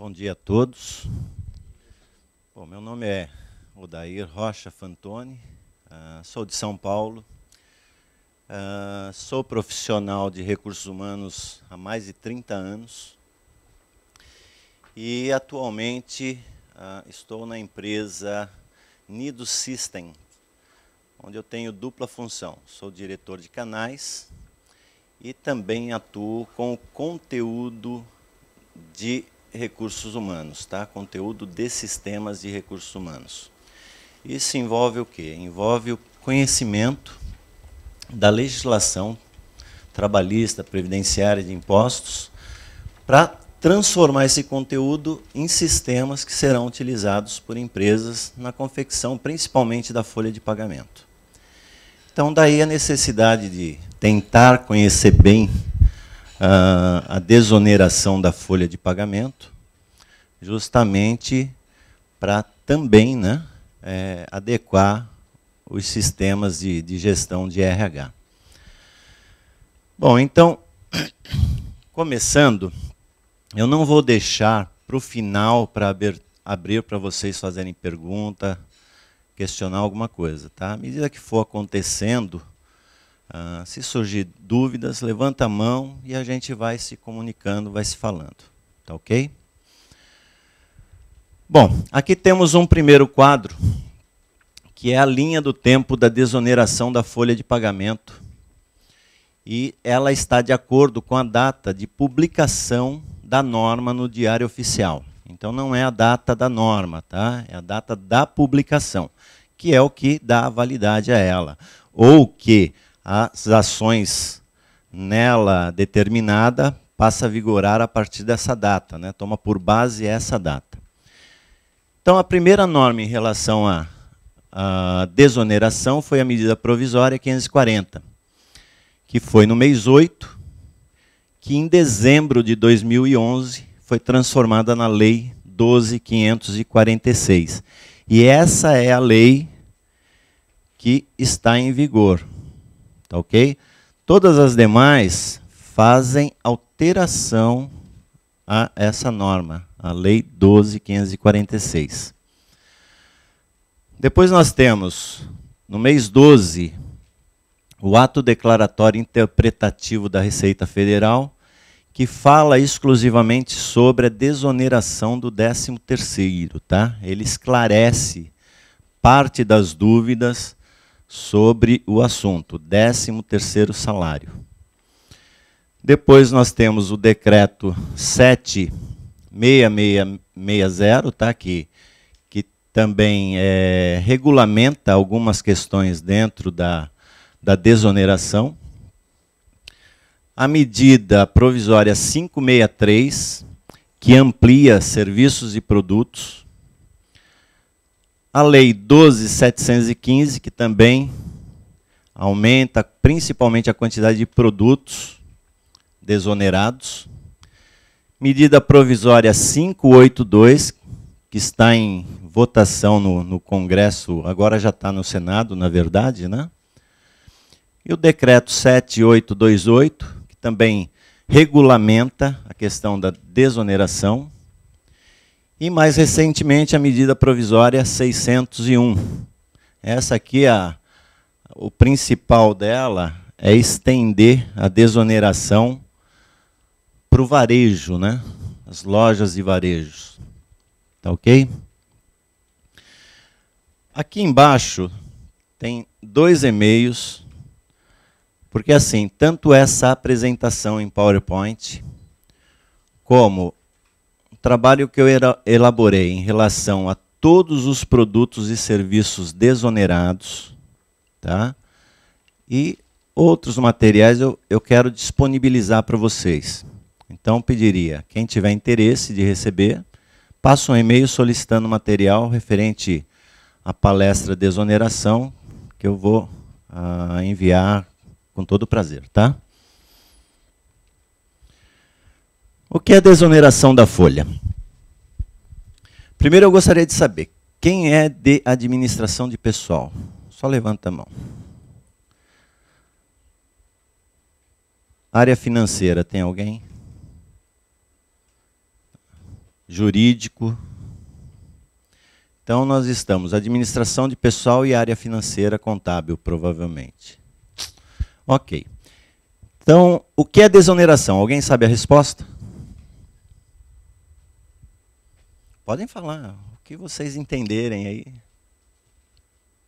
Bom dia a todos. Bom, meu nome é Odair Rocha Fantoni, uh, sou de São Paulo, uh, sou profissional de recursos humanos há mais de 30 anos e atualmente uh, estou na empresa Nido System, onde eu tenho dupla função. Sou diretor de canais e também atuo com o conteúdo de recursos humanos, tá? conteúdo de sistemas de recursos humanos. Isso envolve o quê? Envolve o conhecimento da legislação trabalhista, previdenciária de impostos, para transformar esse conteúdo em sistemas que serão utilizados por empresas na confecção, principalmente da folha de pagamento. Então, daí a necessidade de tentar conhecer bem a, a desoneração da folha de pagamento, justamente para também né, é, adequar os sistemas de, de gestão de RH. Bom, então, começando, eu não vou deixar para o final para abrir, abrir para vocês fazerem pergunta, questionar alguma coisa, tá? À medida que for acontecendo, ah, se surgir dúvidas, levanta a mão e a gente vai se comunicando, vai se falando. Tá ok? Bom, aqui temos um primeiro quadro, que é a linha do tempo da desoneração da folha de pagamento. E ela está de acordo com a data de publicação da norma no Diário Oficial. Então não é a data da norma, tá? É a data da publicação, que é o que dá validade a ela. Ou que as ações nela determinada passa a vigorar a partir dessa data, né? toma por base essa data. Então, a primeira norma em relação à, à desoneração foi a medida provisória 540, que foi no mês 8, que em dezembro de 2011 foi transformada na Lei 12.546. E essa é a lei que está em vigor tá ok? Todas as demais fazem alteração a essa norma, a Lei 12.546. Depois nós temos, no mês 12, o ato declaratório interpretativo da Receita Federal, que fala exclusivamente sobre a desoneração do 13º, tá? Ele esclarece parte das dúvidas sobre o assunto, 13º salário. Depois nós temos o decreto 76660, tá aqui, que também é, regulamenta algumas questões dentro da, da desoneração. A medida provisória 563, que amplia serviços e produtos. A Lei 12.715, que também aumenta principalmente a quantidade de produtos desonerados. Medida provisória 582, que está em votação no, no Congresso, agora já está no Senado, na verdade, né? E o decreto 7828, que também regulamenta a questão da desoneração. E mais recentemente a medida provisória 601. Essa aqui, a, o principal dela é estender a desoneração para o varejo, né? as lojas e varejos. Tá ok? Aqui embaixo tem dois e-mails, porque assim, tanto essa apresentação em PowerPoint, como trabalho que eu elaborei em relação a todos os produtos e serviços desonerados, tá? E outros materiais eu, eu quero disponibilizar para vocês. Então pediria, quem tiver interesse de receber, passe um e-mail solicitando material referente à palestra Desoneração, que eu vou uh, enviar com todo prazer, tá? O que é a desoneração da folha? Primeiro eu gostaria de saber, quem é de administração de pessoal? Só levanta a mão. Área financeira, tem alguém? Jurídico. Então nós estamos administração de pessoal e área financeira contábil, provavelmente. OK. Então, o que é desoneração? Alguém sabe a resposta? Podem falar o que vocês entenderem aí.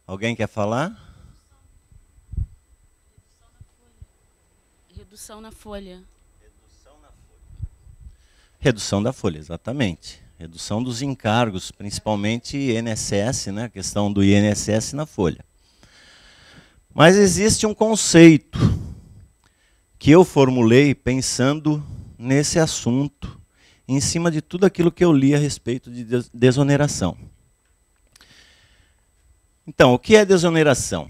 Alguém quer falar? Redução na folha. Redução na folha. Redução da folha, exatamente. Redução dos encargos, principalmente INSS, né? a questão do INSS na folha. Mas existe um conceito que eu formulei pensando nesse assunto em cima de tudo aquilo que eu li a respeito de desoneração. Então, o que é desoneração?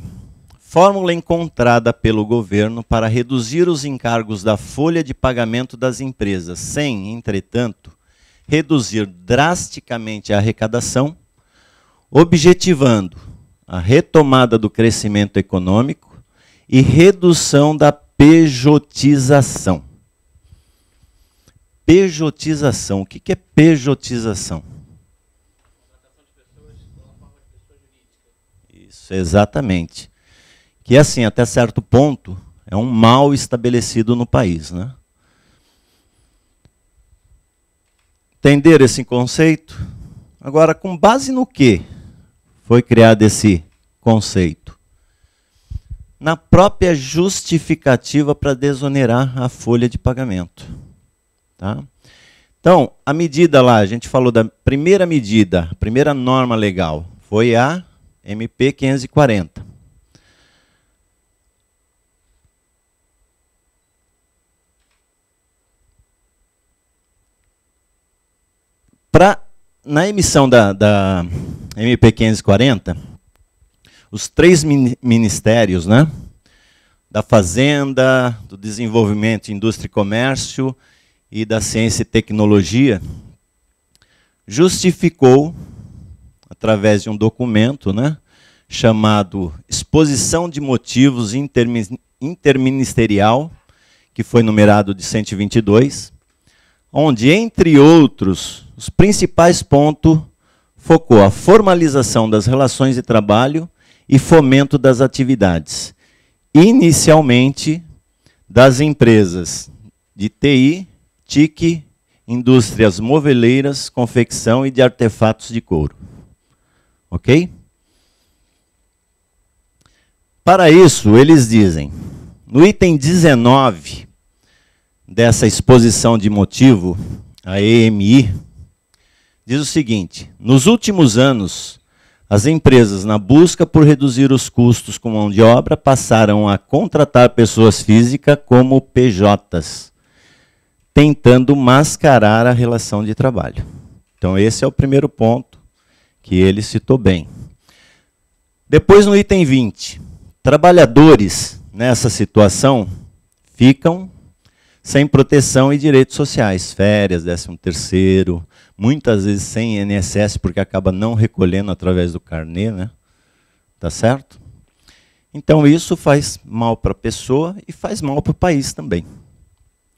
Fórmula encontrada pelo governo para reduzir os encargos da folha de pagamento das empresas, sem, entretanto, reduzir drasticamente a arrecadação, objetivando a retomada do crescimento econômico e redução da pejotização pejotização. O que, é pejotização? Isso, exatamente. Que assim, até certo ponto, é um mal estabelecido no país, né? Entender esse conceito? Agora, com base no que foi criado esse conceito? Na própria justificativa para desonerar a folha de pagamento. Tá? Então, a medida lá, a gente falou da primeira medida, primeira norma legal, foi a MP 540. Pra, na emissão da, da MP 540, os três ministérios, né? da Fazenda, do Desenvolvimento, Indústria e Comércio e da Ciência e Tecnologia, justificou, através de um documento né, chamado Exposição de Motivos Interministerial, que foi numerado de 122, onde, entre outros, os principais pontos focou a formalização das relações de trabalho e fomento das atividades, inicialmente das empresas de TI TIC, indústrias moveleiras, confecção e de artefatos de couro. Ok? Para isso, eles dizem, no item 19 dessa exposição de motivo, a EMI, diz o seguinte: nos últimos anos, as empresas, na busca por reduzir os custos com mão de obra, passaram a contratar pessoas físicas como PJs tentando mascarar a relação de trabalho. Então, esse é o primeiro ponto que ele citou bem. Depois, no item 20, trabalhadores nessa situação ficam sem proteção e direitos sociais, férias, 13 terceiro, muitas vezes sem INSS porque acaba não recolhendo através do carnê, né? Tá certo? Então isso faz mal para a pessoa e faz mal para o país também.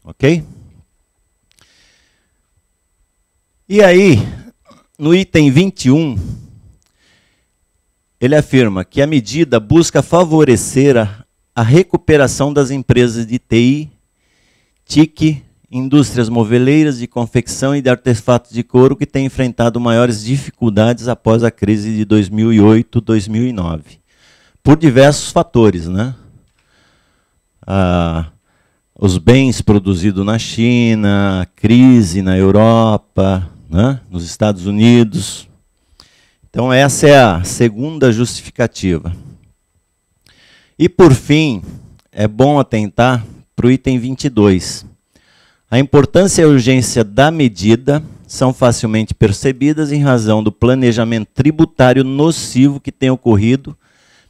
OK? E aí, no item 21, ele afirma que a medida busca favorecer a, a recuperação das empresas de TI, TIC, indústrias moveleiras de confecção e de artefatos de couro que têm enfrentado maiores dificuldades após a crise de 2008-2009, por diversos fatores, né? Ah, os bens produzidos na China, a crise na Europa, né? nos Estados Unidos. Então, essa é a segunda justificativa. E, por fim, é bom atentar para o item 22. A importância e a urgência da medida são facilmente percebidas em razão do planejamento tributário nocivo que tem ocorrido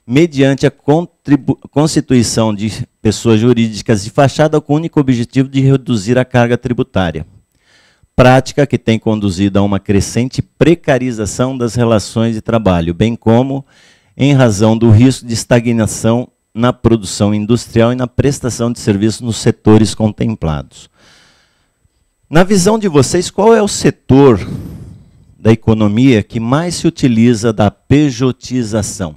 mediante a constituição de pessoas jurídicas de fachada com o único objetivo de reduzir a carga tributária. Prática que tem conduzido a uma crescente precarização das relações de trabalho, bem como em razão do risco de estagnação na produção industrial e na prestação de serviços nos setores contemplados. Na visão de vocês, qual é o setor da economia que mais se utiliza da pejotização?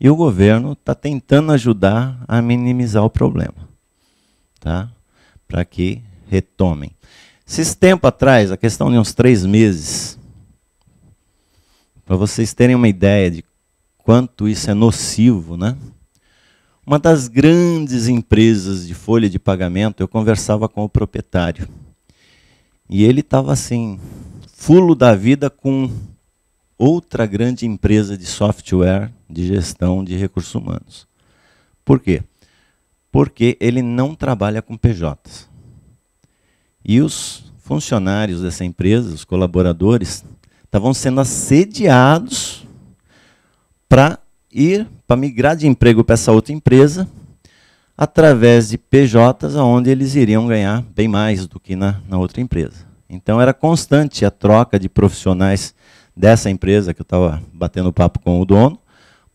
E o governo está tentando ajudar a minimizar o problema, tá? para que retomem. Esses tempo atrás, a questão de uns três meses, para vocês terem uma ideia de quanto isso é nocivo, né? Uma das grandes empresas de folha de pagamento, eu conversava com o proprietário. E ele estava assim, fulo da vida com outra grande empresa de software de gestão de recursos humanos. Por quê? Porque ele não trabalha com PJs. E os funcionários dessa empresa, os colaboradores, estavam sendo assediados para ir, para migrar de emprego para essa outra empresa, através de PJs, onde eles iriam ganhar bem mais do que na, na outra empresa. Então era constante a troca de profissionais dessa empresa que eu estava batendo papo com o dono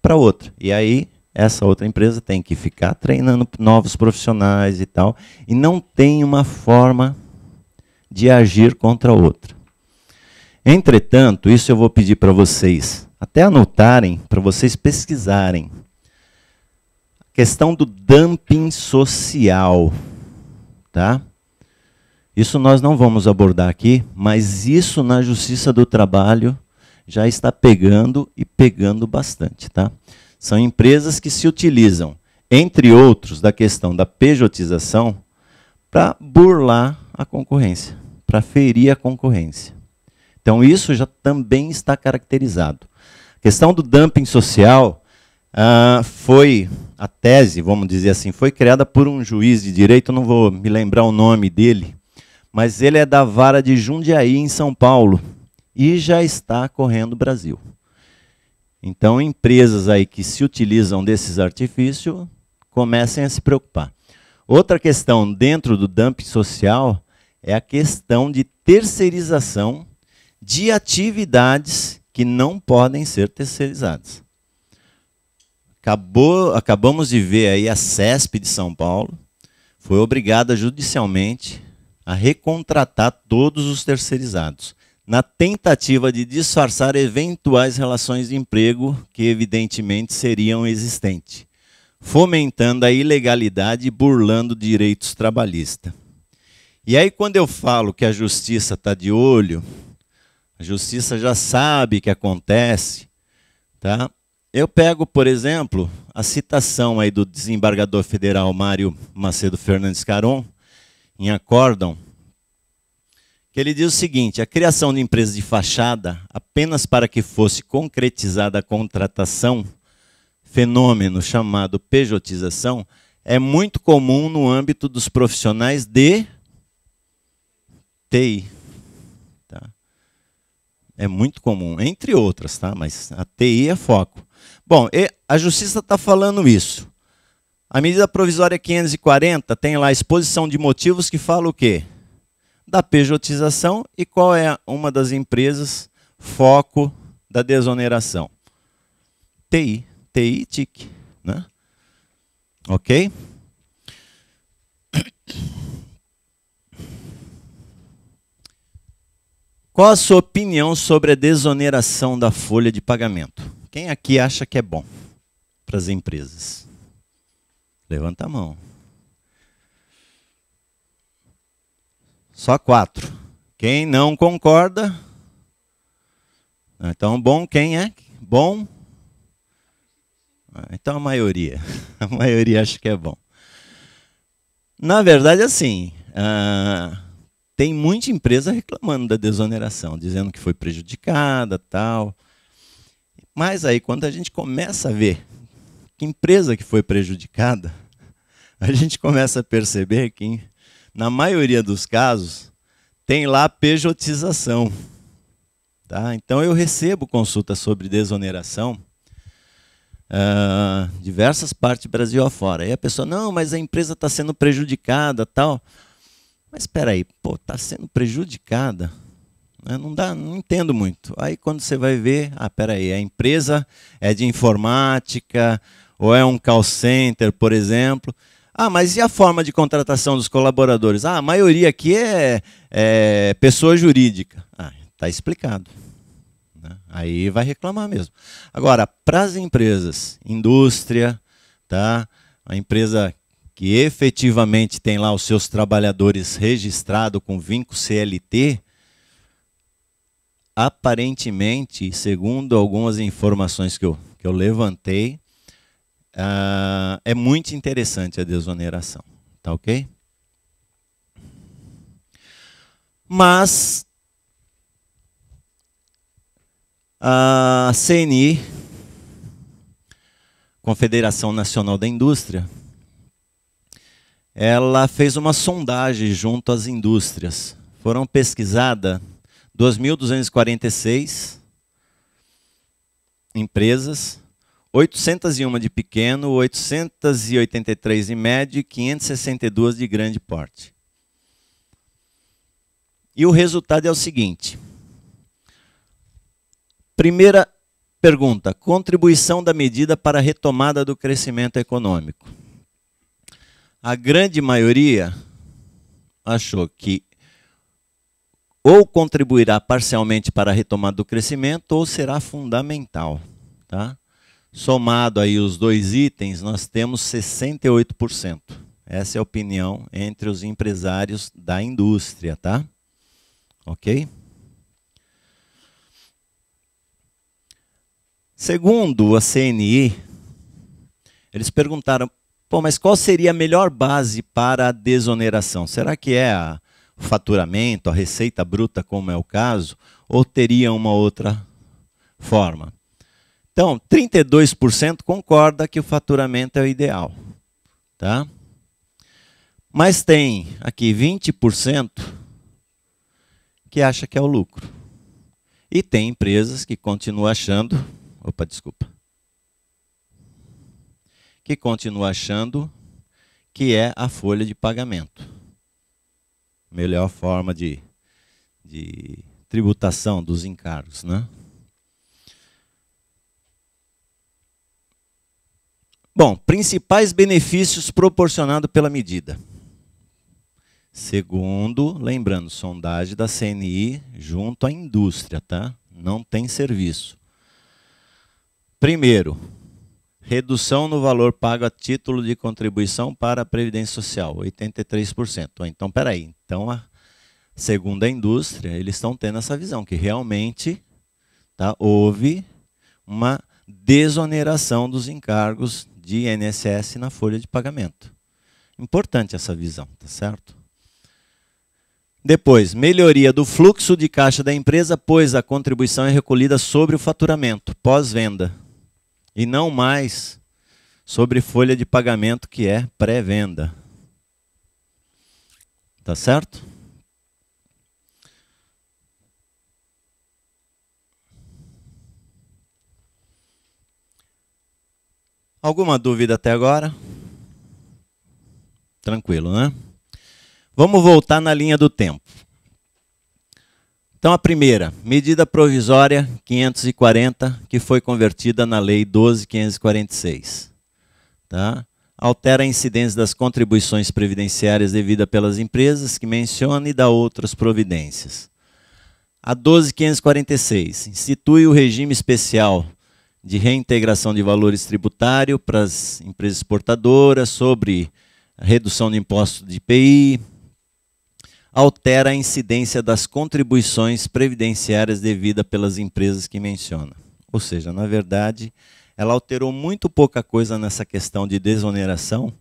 para outra. E aí essa outra empresa tem que ficar treinando novos profissionais e tal, e não tem uma forma de agir contra a outra. Entretanto, isso eu vou pedir para vocês até anotarem, para vocês pesquisarem. A questão do dumping social, tá? Isso nós não vamos abordar aqui, mas isso na Justiça do Trabalho já está pegando e pegando bastante. Tá? São empresas que se utilizam, entre outros, da questão da pejotização para burlar a concorrência, para ferir a concorrência. Então, isso já também está caracterizado. A questão do dumping social ah, foi, a tese, vamos dizer assim, foi criada por um juiz de direito, não vou me lembrar o nome dele, mas ele é da vara de Jundiaí, em São Paulo e já está correndo o Brasil. Então, empresas aí que se utilizam desses artifícios comecem a se preocupar. Outra questão dentro do dumping social é a questão de terceirização de atividades que não podem ser terceirizadas. Acabou, acabamos de ver aí a CESP de São Paulo foi obrigada judicialmente a recontratar todos os terceirizados na tentativa de disfarçar eventuais relações de emprego que evidentemente seriam existentes, fomentando a ilegalidade e burlando direitos trabalhistas. E aí, quando eu falo que a justiça está de olho, a justiça já sabe que acontece, tá? Eu pego, por exemplo, a citação aí do desembargador federal Mário Macedo Fernandes Caron, em Acórdão, que ele diz o seguinte: a criação de empresa de fachada, apenas para que fosse concretizada a contratação, fenômeno chamado pejotização, é muito comum no âmbito dos profissionais de TI. Tá? É muito comum, entre outras, tá? mas a TI é foco. Bom, a justiça está falando isso. A medida provisória 540 tem lá a exposição de motivos que fala o quê? da pejotização e qual é uma das empresas foco da desoneração? TI, TI e TIC, né? Ok? Qual a sua opinião sobre a desoneração da folha de pagamento? Quem aqui acha que é bom para as empresas? Levanta a mão. Só quatro. Quem não concorda. Então, bom, quem é? Bom. Ah, então, a maioria. A maioria acha que é bom. Na verdade, assim. Uh, tem muita empresa reclamando da desoneração, dizendo que foi prejudicada, tal. Mas aí quando a gente começa a ver que empresa que foi prejudicada, a gente começa a perceber que na maioria dos casos, tem lá pejotização. Tá? Então eu recebo consultas sobre desoneração, uh, diversas partes do Brasil afora. E a pessoa, não, mas a empresa está sendo prejudicada tal. Mas espera aí, pô, está sendo prejudicada? Eu não dá, não entendo muito. Aí quando você vai ver, ah, espera aí, a empresa é de informática ou é um call center, por exemplo. Ah, mas e a forma de contratação dos colaboradores? Ah, a maioria aqui é, é pessoa jurídica. Ah, está explicado. Né? Aí vai reclamar mesmo. Agora, para as empresas, indústria, tá? a empresa que efetivamente tem lá os seus trabalhadores registrados com vínculo CLT, aparentemente, segundo algumas informações que eu, que eu levantei, Uh, é muito interessante a desoneração, tá ok? Mas a CNI, Confederação Nacional da Indústria, ela fez uma sondagem junto às indústrias. Foram pesquisadas 2.246 empresas 801 de pequeno, 883 de médio e 562 de grande porte. E o resultado é o seguinte. Primeira pergunta: contribuição da medida para a retomada do crescimento econômico. A grande maioria achou que ou contribuirá parcialmente para a retomada do crescimento ou será fundamental, tá? Somado aí os dois itens, nós temos 68%. Essa é a opinião entre os empresários da indústria, tá? OK? Segundo a CNI, eles perguntaram: pô, mas qual seria a melhor base para a desoneração? Será que é a, o faturamento, a receita bruta, como é o caso, ou teria uma outra forma? Então, 32% concorda que o faturamento é o ideal. Tá? Mas tem aqui 20% que acha que é o lucro. E tem empresas que continuam achando, opa, desculpa. Que continuam achando que é a folha de pagamento. Melhor forma de, de tributação dos encargos, né? Bom, principais benefícios proporcionados pela medida. Segundo, lembrando, sondagem da CNI junto à indústria, tá? Não tem serviço. Primeiro, redução no valor pago a título de contribuição para a Previdência Social, 83%. Então, peraí. Então, a, segundo a indústria, eles estão tendo essa visão, que realmente tá, houve uma desoneração dos encargos de INSS na folha de pagamento. Importante essa visão, tá certo? Depois, melhoria do fluxo de caixa da empresa, pois a contribuição é recolhida sobre o faturamento, pós-venda, e não mais sobre folha de pagamento, que é pré-venda. Tá certo? Alguma dúvida até agora? Tranquilo, né? Vamos voltar na linha do tempo. Então, a primeira, medida provisória 540, que foi convertida na Lei 12.546. Tá? Altera a incidência das contribuições previdenciárias devidas pelas empresas que menciona e dá outras providências. A 12.546 institui o regime especial de reintegração de valores tributário para as empresas exportadoras, sobre redução de imposto de IPI, altera a incidência das contribuições previdenciárias devidas pelas empresas que menciona. Ou seja, na verdade, ela alterou muito pouca coisa nessa questão de desoneração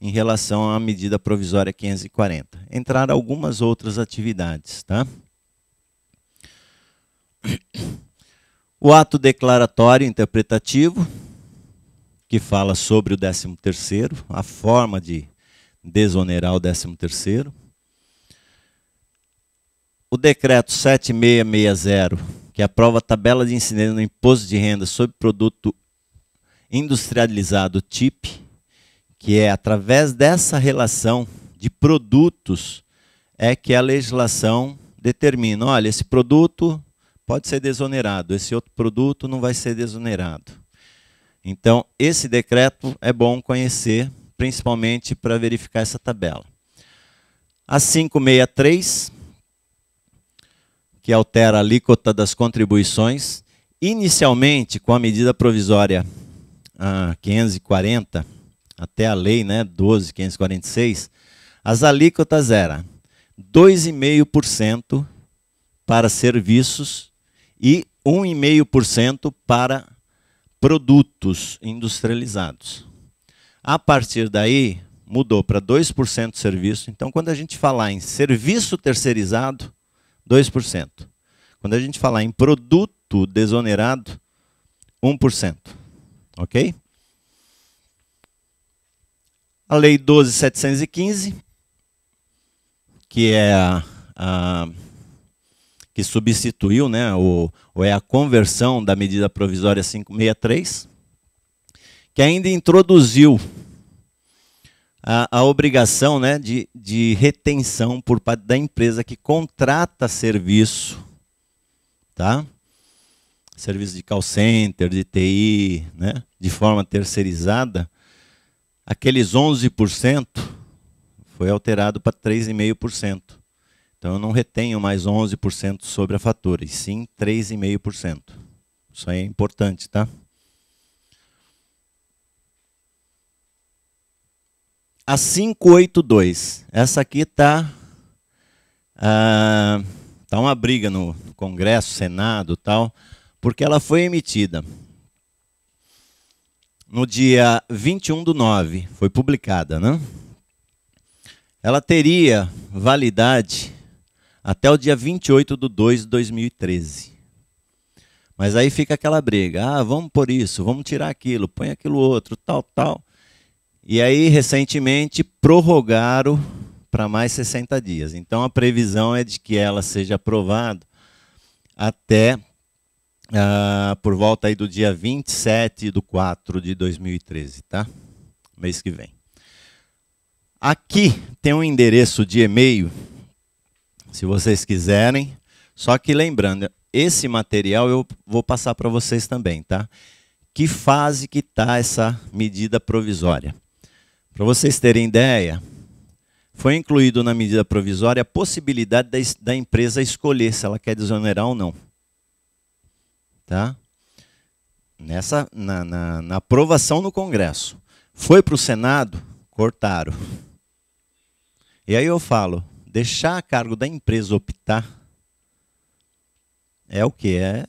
em relação à medida provisória 540. Entraram algumas outras atividades, tá? O ato declaratório interpretativo, que fala sobre o 13º, a forma de desonerar o 13º. O decreto 7660, que aprova a tabela de incidência no imposto de renda sobre produto industrializado TIP, que é através dessa relação de produtos é que a legislação determina, olha, esse produto pode ser desonerado, esse outro produto não vai ser desonerado. Então, esse decreto é bom conhecer, principalmente para verificar essa tabela. A 563, que altera a alíquota das contribuições, inicialmente, com a medida provisória ah, 540, até a lei né, 12.546, as alíquotas eram 2,5% para serviços e 1,5% para produtos industrializados. A partir daí, mudou para 2% serviço. Então, quando a gente falar em serviço terceirizado, 2%. Quando a gente falar em produto desonerado, 1%. Ok? A Lei 12.715, que é a, a que substituiu, né, ou, ou é a conversão da medida provisória 563, que ainda introduziu a, a, obrigação né, de, de retenção por parte da empresa que contrata serviço, tá? Serviço de call center, de TI, né, de forma terceirizada, aqueles 11% foi alterado para 3,5%. Então eu não retenho mais 11% sobre a fatura, e sim 3,5%. Isso aí é importante, tá? A 582. Essa aqui está ah, tá uma briga no Congresso, Senado tal, porque ela foi emitida no dia 21 do 9, foi publicada, né? Ela teria validade até o dia 28 de 2 de 2013. Mas aí fica aquela briga, ah, vamos por isso, vamos tirar aquilo, põe aquilo outro, tal, tal. E aí, recentemente, prorrogaram para mais 60 dias. Então, a previsão é de que ela seja aprovada até ah, por volta aí do dia 27 do 4 de 2013, tá? Mês que vem. Aqui tem um endereço de e-mail se vocês quiserem. Só que lembrando, esse material eu vou passar para vocês também, tá? Que fase que está essa medida provisória? Para vocês terem ideia, foi incluído na medida provisória a possibilidade da, da empresa escolher se ela quer desonerar ou não. Tá? Nessa, na, na, na aprovação no Congresso. Foi para o Senado, cortaram. E aí eu falo, deixar a cargo da empresa optar é o que é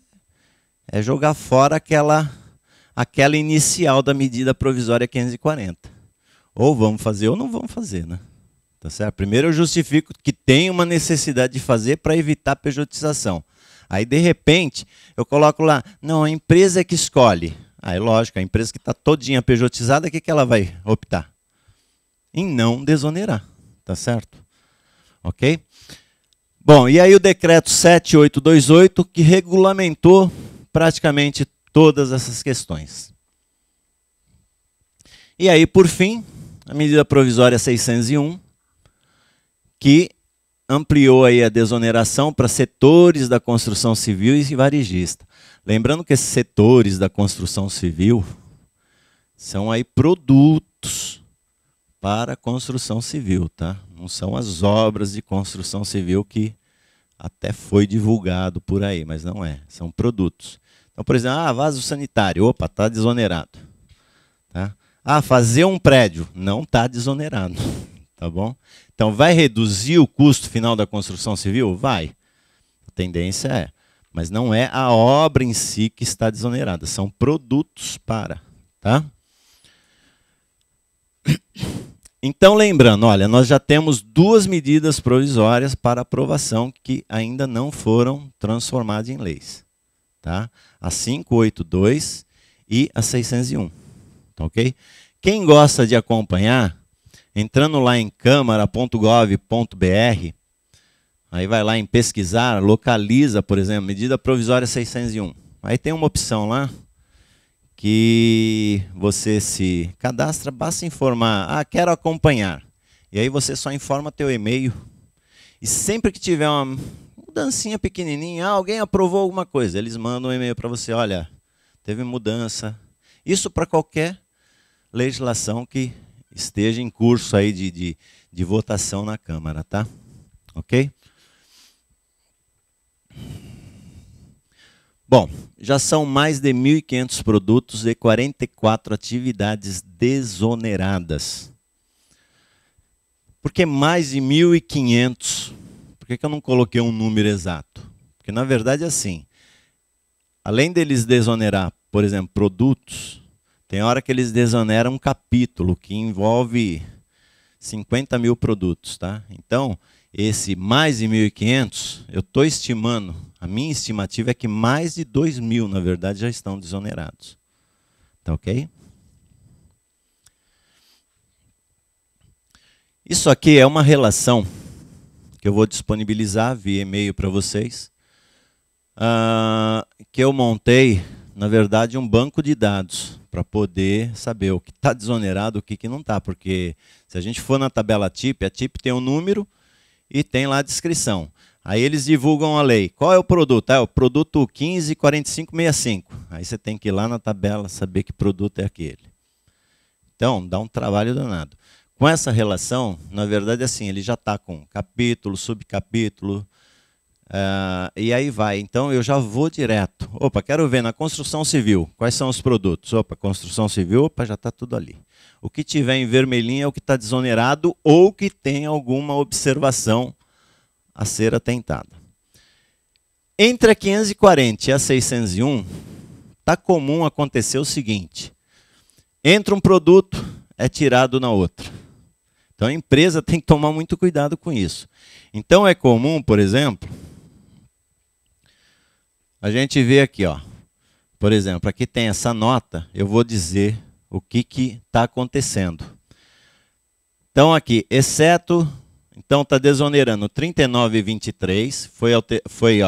é jogar fora aquela aquela inicial da medida provisória 540. Ou vamos fazer ou não vamos fazer, né? Tá certo? Primeiro eu justifico que tem uma necessidade de fazer para evitar pejotização. Aí de repente eu coloco lá, não, a empresa é que escolhe. Aí lógico, a empresa que está todinha pejotizada, o que, que ela vai optar? Em não desonerar, tá certo? Ok? Bom, e aí o decreto 7828 que regulamentou praticamente todas essas questões. E aí, por fim, a medida provisória 601, que ampliou aí a desoneração para setores da construção civil e varejista. Lembrando que esses setores da construção civil são aí produtos para construção civil, tá? Não são as obras de construção civil que até foi divulgado por aí, mas não é, são produtos. Então, por exemplo, ah, vaso sanitário, opa, tá desonerado. Tá? Ah, fazer um prédio, não tá desonerado, tá bom? Então, vai reduzir o custo final da construção civil? Vai. A tendência é, mas não é a obra em si que está desonerada, são produtos para, tá? Então, lembrando, olha, nós já temos duas medidas provisórias para aprovação que ainda não foram transformadas em leis. Tá? A 582 e a 601. Tá ok? Quem gosta de acompanhar, entrando lá em câmara.gov.br, aí vai lá em pesquisar, localiza, por exemplo, medida provisória 601. Aí tem uma opção lá que você se cadastra, basta informar, ah, quero acompanhar. E aí você só informa teu e-mail. E sempre que tiver uma mudancinha pequenininha, ah, alguém aprovou alguma coisa, eles mandam um e-mail para você, olha, teve mudança. Isso para qualquer legislação que esteja em curso aí de, de, de votação na Câmara, tá? Ok? Bom, já são mais de 1.500 produtos e 44 atividades desoneradas. Por que mais de 1.500? Por que, que eu não coloquei um número exato? Porque, na verdade, é assim. Além deles desonerar, por exemplo, produtos, tem hora que eles desoneram um capítulo que envolve 50 mil produtos. Tá? Então, esse mais de 1.500, eu estou estimando a minha estimativa é que mais de 2 mil, na verdade, já estão desonerados. Tá ok? Isso aqui é uma relação que eu vou disponibilizar via e-mail para vocês, uh, que eu montei, na verdade, um banco de dados para poder saber o que está desonerado, o que, que não está, porque se a gente for na tabela TIP, a TIP tem um número e tem lá a descrição. Aí eles divulgam a lei. Qual é o produto? Ah, é o produto 154565. Aí você tem que ir lá na tabela saber que produto é aquele. Então, dá um trabalho danado. Com essa relação, na verdade, assim, ele já está com capítulo, subcapítulo, uh, e aí vai. Então, eu já vou direto. Opa, quero ver na construção civil, quais são os produtos? Opa, construção civil, opa, já está tudo ali. O que tiver em vermelhinho é o que está desonerado ou que tem alguma observação a ser atentada. Entre a 540 e a 601, tá comum acontecer o seguinte: entra um produto, é tirado na outra. Então a empresa tem que tomar muito cuidado com isso. Então é comum, por exemplo, a gente vê aqui, ó. Por exemplo, aqui tem essa nota, eu vou dizer o que que está acontecendo. Então aqui, exceto então está desonerando 39,23, foi, foi,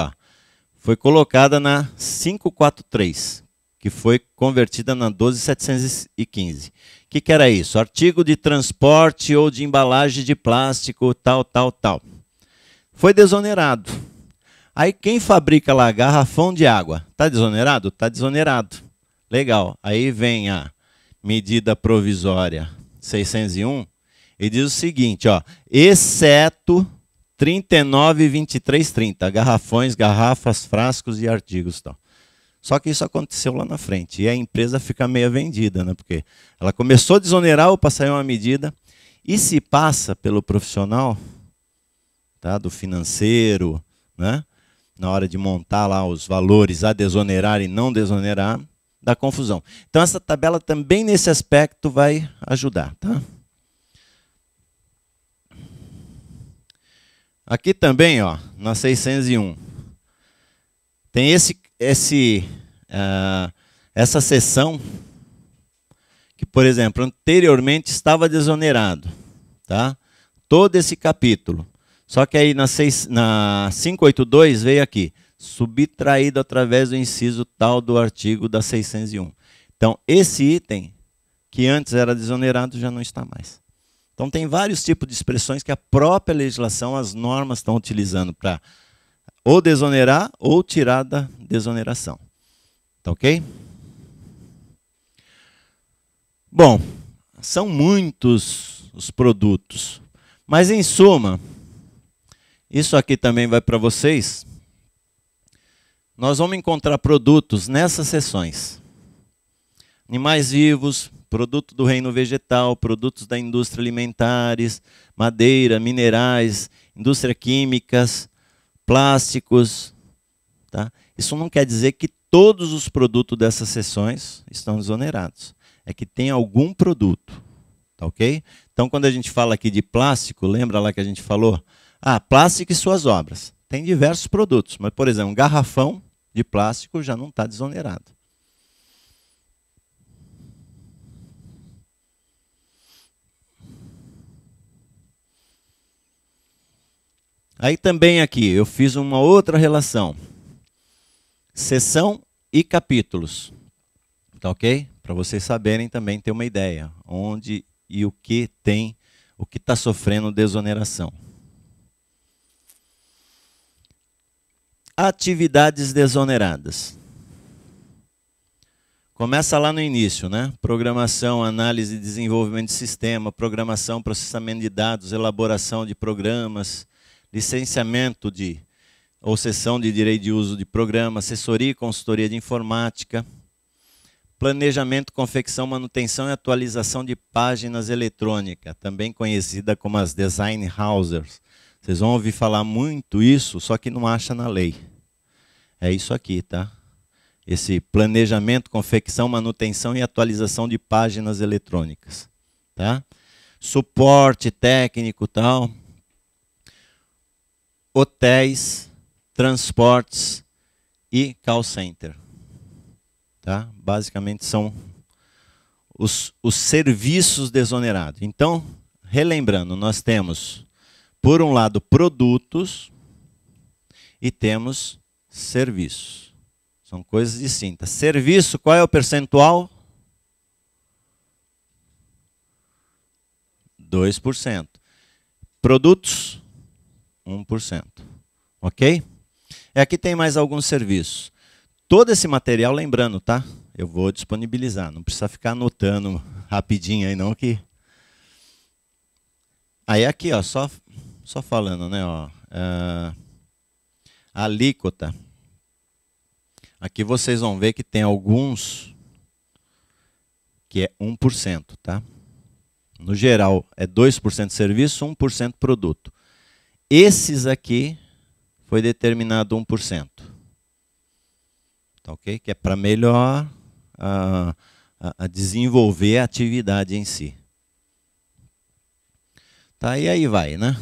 foi colocada na 543, que foi convertida na 12.715. O que, que era isso? Artigo de transporte ou de embalagem de plástico, tal, tal, tal. Foi desonerado. Aí quem fabrica lá garrafão de água, está desonerado? Está desonerado. Legal. Aí vem a medida provisória 601, e diz o seguinte, ó, exceto 39, 23, 30, garrafões, garrafas, frascos e artigos, tal. Só que isso aconteceu lá na frente e a empresa fica meio vendida, né? Porque ela começou a desonerar ou passar uma medida e se passa pelo profissional, tá? Do financeiro, né? Na hora de montar lá os valores a desonerar e não desonerar, dá confusão. Então essa tabela também nesse aspecto vai ajudar, tá? Aqui também, ó, na 601, tem esse, esse, uh, essa seção que, por exemplo, anteriormente estava desonerado, tá? Todo esse capítulo. Só que aí na, 6, na 582 veio aqui, subtraído através do inciso tal do artigo da 601. Então, esse item que antes era desonerado já não está mais. Então, tem vários tipos de expressões que a própria legislação, as normas estão utilizando para ou desonerar ou tirar da desoneração. Tá ok? Bom, são muitos os produtos. Mas, em suma, isso aqui também vai para vocês. Nós vamos encontrar produtos nessas seções: animais vivos, produto do reino vegetal, produtos da indústria alimentares, madeira, minerais, indústria químicas, plásticos. Tá? Isso não quer dizer que todos os produtos dessas seções estão desonerados. É que tem algum produto. Tá ok? Então, quando a gente fala aqui de plástico, lembra lá que a gente falou? Ah, plástico e suas obras. Tem diversos produtos, mas, por exemplo, um garrafão de plástico já não está desonerado. Aí também aqui eu fiz uma outra relação. Sessão e capítulos. Tá ok? Para vocês saberem também ter uma ideia onde e o que tem, o que está sofrendo desoneração. Atividades desoneradas. Começa lá no início, né? Programação, análise e desenvolvimento de sistema, programação, processamento de dados, elaboração de programas, licenciamento de ou sessão de direito de uso de programa, assessoria e consultoria de informática, planejamento, confecção, manutenção e atualização de páginas eletrônicas, também conhecida como as design houses. Vocês vão ouvir falar muito isso, só que não acha na lei. É isso aqui, tá? Esse planejamento, confecção, manutenção e atualização de páginas eletrônicas, tá? Suporte técnico, tal hotéis, transportes e call center. Tá? Basicamente são os, os serviços desonerados. Então, relembrando, nós temos, por um lado, produtos e temos serviços. São coisas distintas. Serviço, qual é o percentual? 2%. Produtos? 1%. Ok? É aqui tem mais alguns serviços. Todo esse material, lembrando, tá? Eu vou disponibilizar, não precisa ficar anotando rapidinho aí não que... Aí é aqui, ó, só, só falando, né, ó, uh, alíquota. Aqui vocês vão ver que tem alguns que é 1%, tá? No geral, é 2% serviço, 1% produto esses aqui foi determinado 1%. Tá ok? Que é para melhor a, a, desenvolver a atividade em si. Tá, e aí vai, né?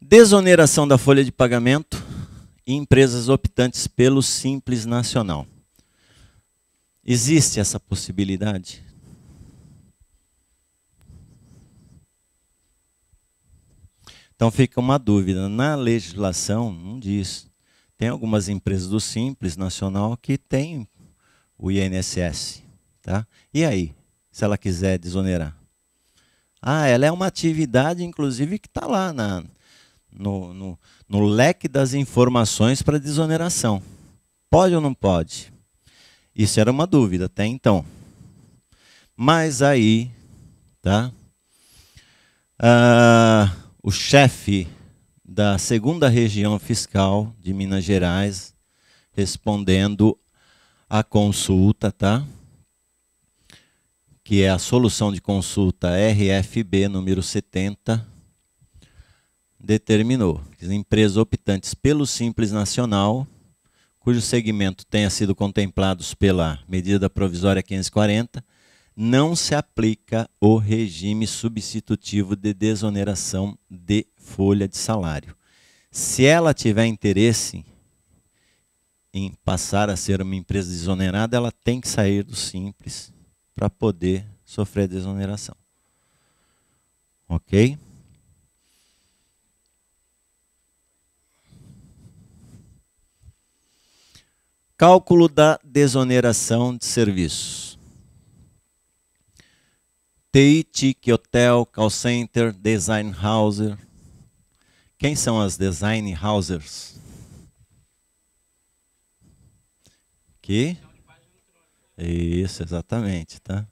Desoneração da folha de pagamento e empresas optantes pelo Simples Nacional. Existe essa possibilidade? Então fica uma dúvida. Na legislação, não diz. Tem algumas empresas do Simples Nacional que têm o INSS. Tá? E aí, se ela quiser desonerar? Ah, ela é uma atividade, inclusive, que está lá na, no, no, no leque das informações para desoneração. Pode ou não pode? Isso era uma dúvida até então. Mas aí, tá? Ah, o chefe da segunda região fiscal de Minas Gerais respondendo à consulta, tá? Que é a solução de consulta RFB número 70 determinou que as empresas optantes pelo Simples Nacional, cujo segmento tenha sido contemplados pela medida provisória 540, não se aplica o regime substitutivo de desoneração de folha de salário. Se ela tiver interesse em passar a ser uma empresa desonerada, ela tem que sair do simples para poder sofrer desoneração. OK? Cálculo da desoneração de serviços. Boutique, hotel, call center, design house. Quem são as design houses? Que? Isso, exatamente, tá?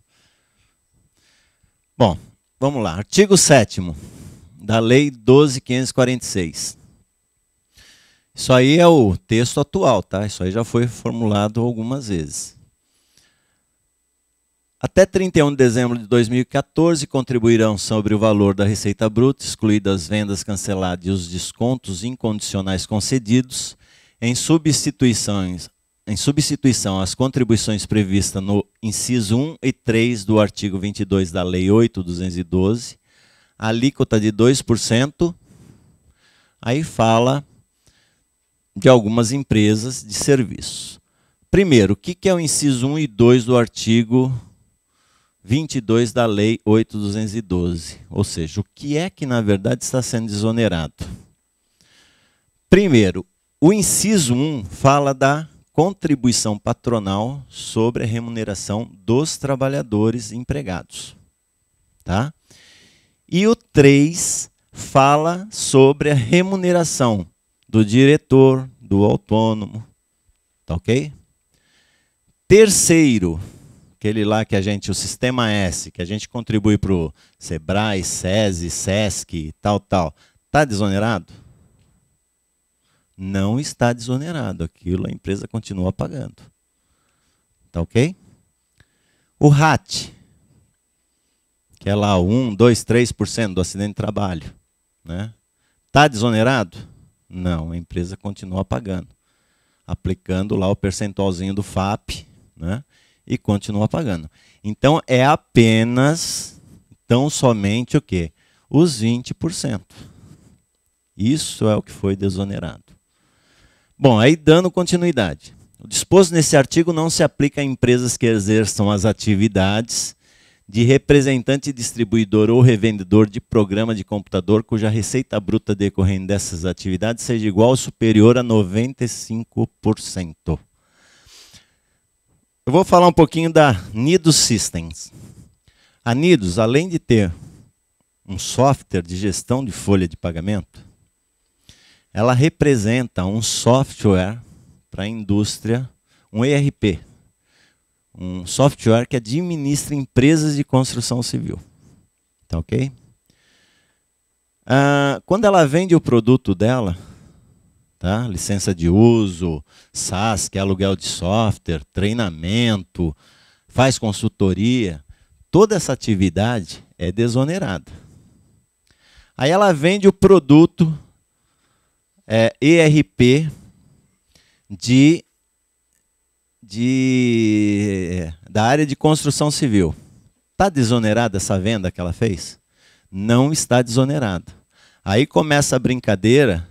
Bom, vamos lá. Artigo 7 da Lei 12546. Isso aí é o texto atual, tá? Isso aí já foi formulado algumas vezes. Até 31 de dezembro de 2014, contribuirão sobre o valor da receita bruta, excluídas as vendas canceladas e os descontos incondicionais concedidos, em, substituições, em substituição às contribuições previstas no inciso 1 e 3 do artigo 22 da Lei 8.212, alíquota de 2%, aí fala de algumas empresas de serviço. Primeiro, o que é o inciso 1 e 2 do artigo 22 da Lei 8.212. Ou seja, o que é que na verdade está sendo desonerado? Primeiro, o inciso 1 fala da contribuição patronal sobre a remuneração dos trabalhadores empregados. Tá? E o 3 fala sobre a remuneração do diretor, do autônomo. Tá ok? Terceiro, aquele lá que a gente, o Sistema S, que a gente contribui para o Sebrae, SESI, SESC e tal, tal, está desonerado? Não está desonerado, aquilo a empresa continua pagando. Tá ok? O RAT, que é lá 1, 2, 3% do acidente de trabalho, né? Está desonerado? Não, a empresa continua pagando. Aplicando lá o percentualzinho do FAP, né? e continua pagando. Então é apenas, tão somente o quê? Os 20%. Isso é o que foi desonerado. Bom, aí dando continuidade. O disposto nesse artigo não se aplica a empresas que exerçam as atividades de representante, distribuidor ou revendedor de programa de computador cuja receita bruta decorrente dessas atividades seja igual ou superior a 95%. Eu vou falar um pouquinho da Nidos Systems. A Nidos, além de ter um software de gestão de folha de pagamento, ela representa um software para a indústria, um ERP, um software que administra empresas de construção civil. Tá ok? Ah, quando ela vende o produto dela, tá? licença de uso, SaaS, que é aluguel de software, treinamento, faz consultoria, toda essa atividade é desonerada. Aí ela vende o produto é, ERP de, de, da área de construção civil. Está desonerada essa venda que ela fez? Não está desonerada. Aí começa a brincadeira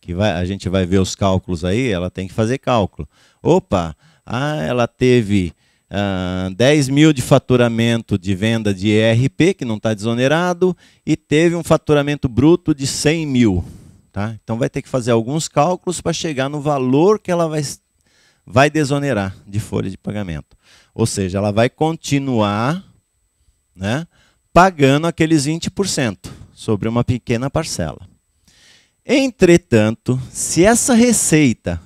que vai, a gente vai ver os cálculos aí, ela tem que fazer cálculo. Opa, ah, ela teve ah, 10 mil de faturamento de venda de ERP, que não está desonerado, e teve um faturamento bruto de 100 mil. Tá? Então vai ter que fazer alguns cálculos para chegar no valor que ela vai, vai desonerar de folha de pagamento. Ou seja, ela vai continuar né, pagando aqueles 20% sobre uma pequena parcela. Entretanto, se essa receita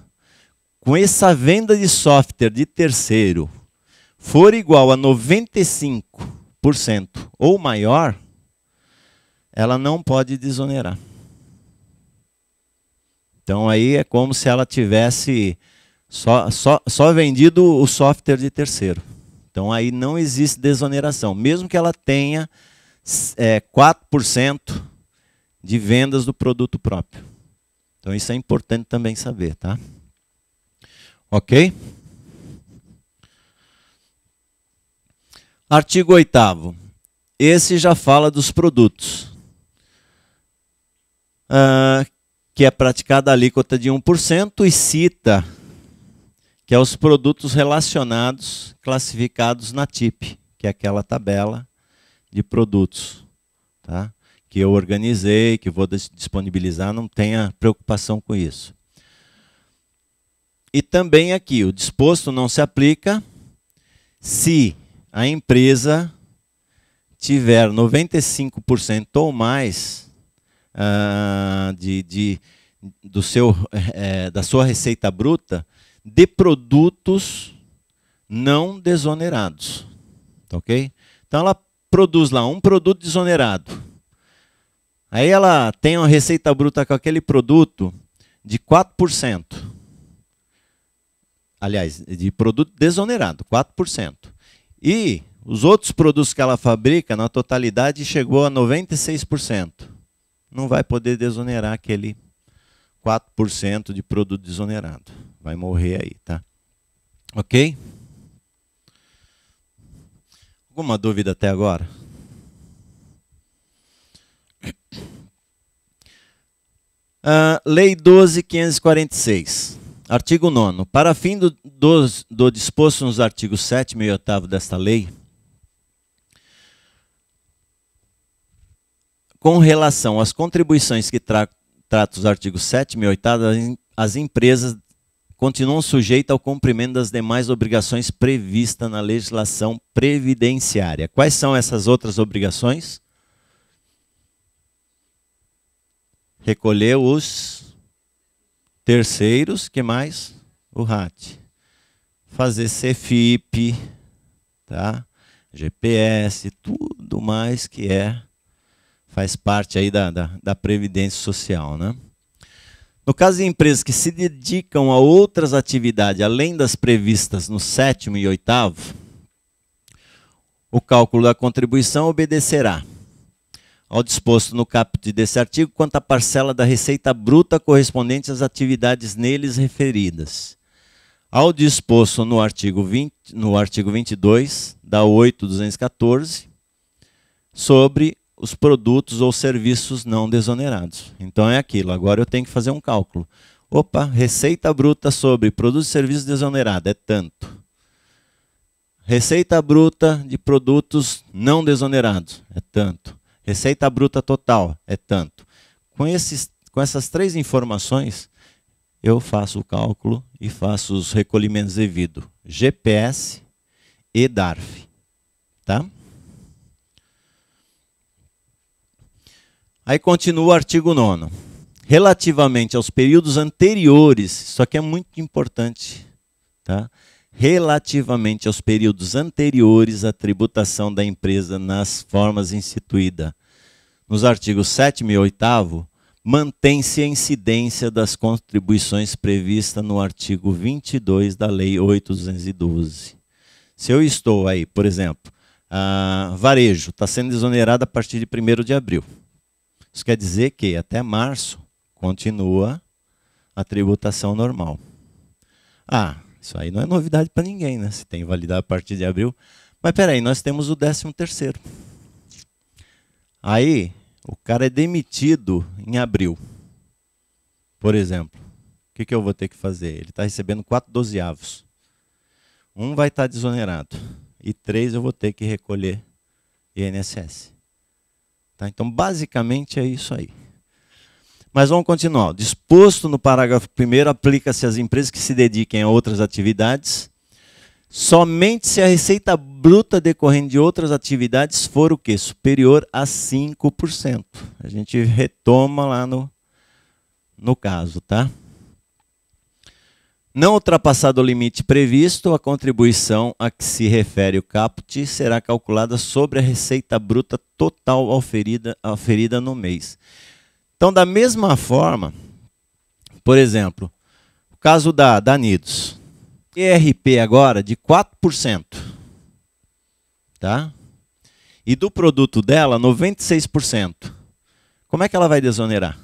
com essa venda de software de terceiro for igual a 95% ou maior, ela não pode desonerar. Então aí é como se ela tivesse só, só, só vendido o software de terceiro. Então aí não existe desoneração, mesmo que ela tenha é, 4% de vendas do produto próprio. Então isso é importante também saber, tá? Ok? Artigo 8. Esse já fala dos produtos. Uh, que é praticada a alíquota de 1% e cita que é os produtos relacionados classificados na TIP, que é aquela tabela de produtos. Tá? que eu organizei, que vou disponibilizar, não tenha preocupação com isso. E também aqui, o disposto não se aplica se a empresa tiver 95% ou mais ah, de, de, do seu, é, da sua receita bruta de produtos não desonerados. Tá ok? Então ela produz lá um produto desonerado. Aí ela tem uma receita bruta com aquele produto de 4%. Aliás, de produto desonerado, 4%. E os outros produtos que ela fabrica, na totalidade, chegou a 96%. Não vai poder desonerar aquele 4% de produto desonerado. Vai morrer aí, tá? Ok? Alguma dúvida até agora? Uh, Lei 12.546, artigo 9. Para fim do, do, do disposto nos artigos 7 e 8 desta lei, com relação às contribuições que tra trata os artigos 7 e 8, as empresas continuam sujeitas ao cumprimento das demais obrigações previstas na legislação previdenciária. Quais são essas outras obrigações? recolheu os terceiros, que mais? O RAT. Fazer CFIP, tá? GPS, tudo mais que é faz parte aí da, da, da previdência social, né? No caso de empresas que se dedicam a outras atividades além das previstas no sétimo e oitavo, o cálculo da contribuição obedecerá ao disposto no caput desse artigo quanto à parcela da receita bruta correspondente às atividades neles referidas. Ao disposto no artigo, 20, no artigo 22 da 8214 sobre os produtos ou serviços não desonerados. Então é aquilo, agora eu tenho que fazer um cálculo. Opa, receita bruta sobre produtos e serviços desonerados é tanto. Receita bruta de produtos não desonerados é tanto Receita bruta total é tanto. Com, esses, com essas três informações, eu faço o cálculo e faço os recolhimentos devido GPS e DARF, tá? Aí continua o artigo 9 relativamente aos períodos anteriores, isso aqui é muito importante, tá? relativamente aos períodos anteriores à tributação da empresa nas formas instituída. Nos artigos 7 e 8 mantém-se a incidência das contribuições prevista no artigo 22 da Lei 8.212. Se eu estou aí, por exemplo, a varejo está sendo exonerado a partir de 1 de abril. Isso quer dizer que até março continua a tributação normal. Ah, isso aí não é novidade para ninguém, né? Se tem validade a partir de abril. Mas peraí, nós temos o 13 terceiro. Aí, o cara é demitido em abril. Por exemplo, o que, que eu vou ter que fazer? Ele está recebendo 4 dozeavos. Um vai estar tá desonerado. E três eu vou ter que recolher INSS. Tá? Então, basicamente é isso aí. Mas vamos continuar. Disposto no parágrafo 1, aplica-se às empresas que se dediquem a outras atividades. Somente se a receita bruta decorrente de outras atividades for o quê? Superior a 5%. A gente retoma lá no, no caso, tá? Não ultrapassado o limite previsto, a contribuição a que se refere o caput será calculada sobre a receita bruta total oferida, oferida no mês. Então, da mesma forma, por exemplo, o caso da, Danidos, ERP IRP agora de 4%. Tá? E do produto dela, 96%. Como é que ela vai desonerar?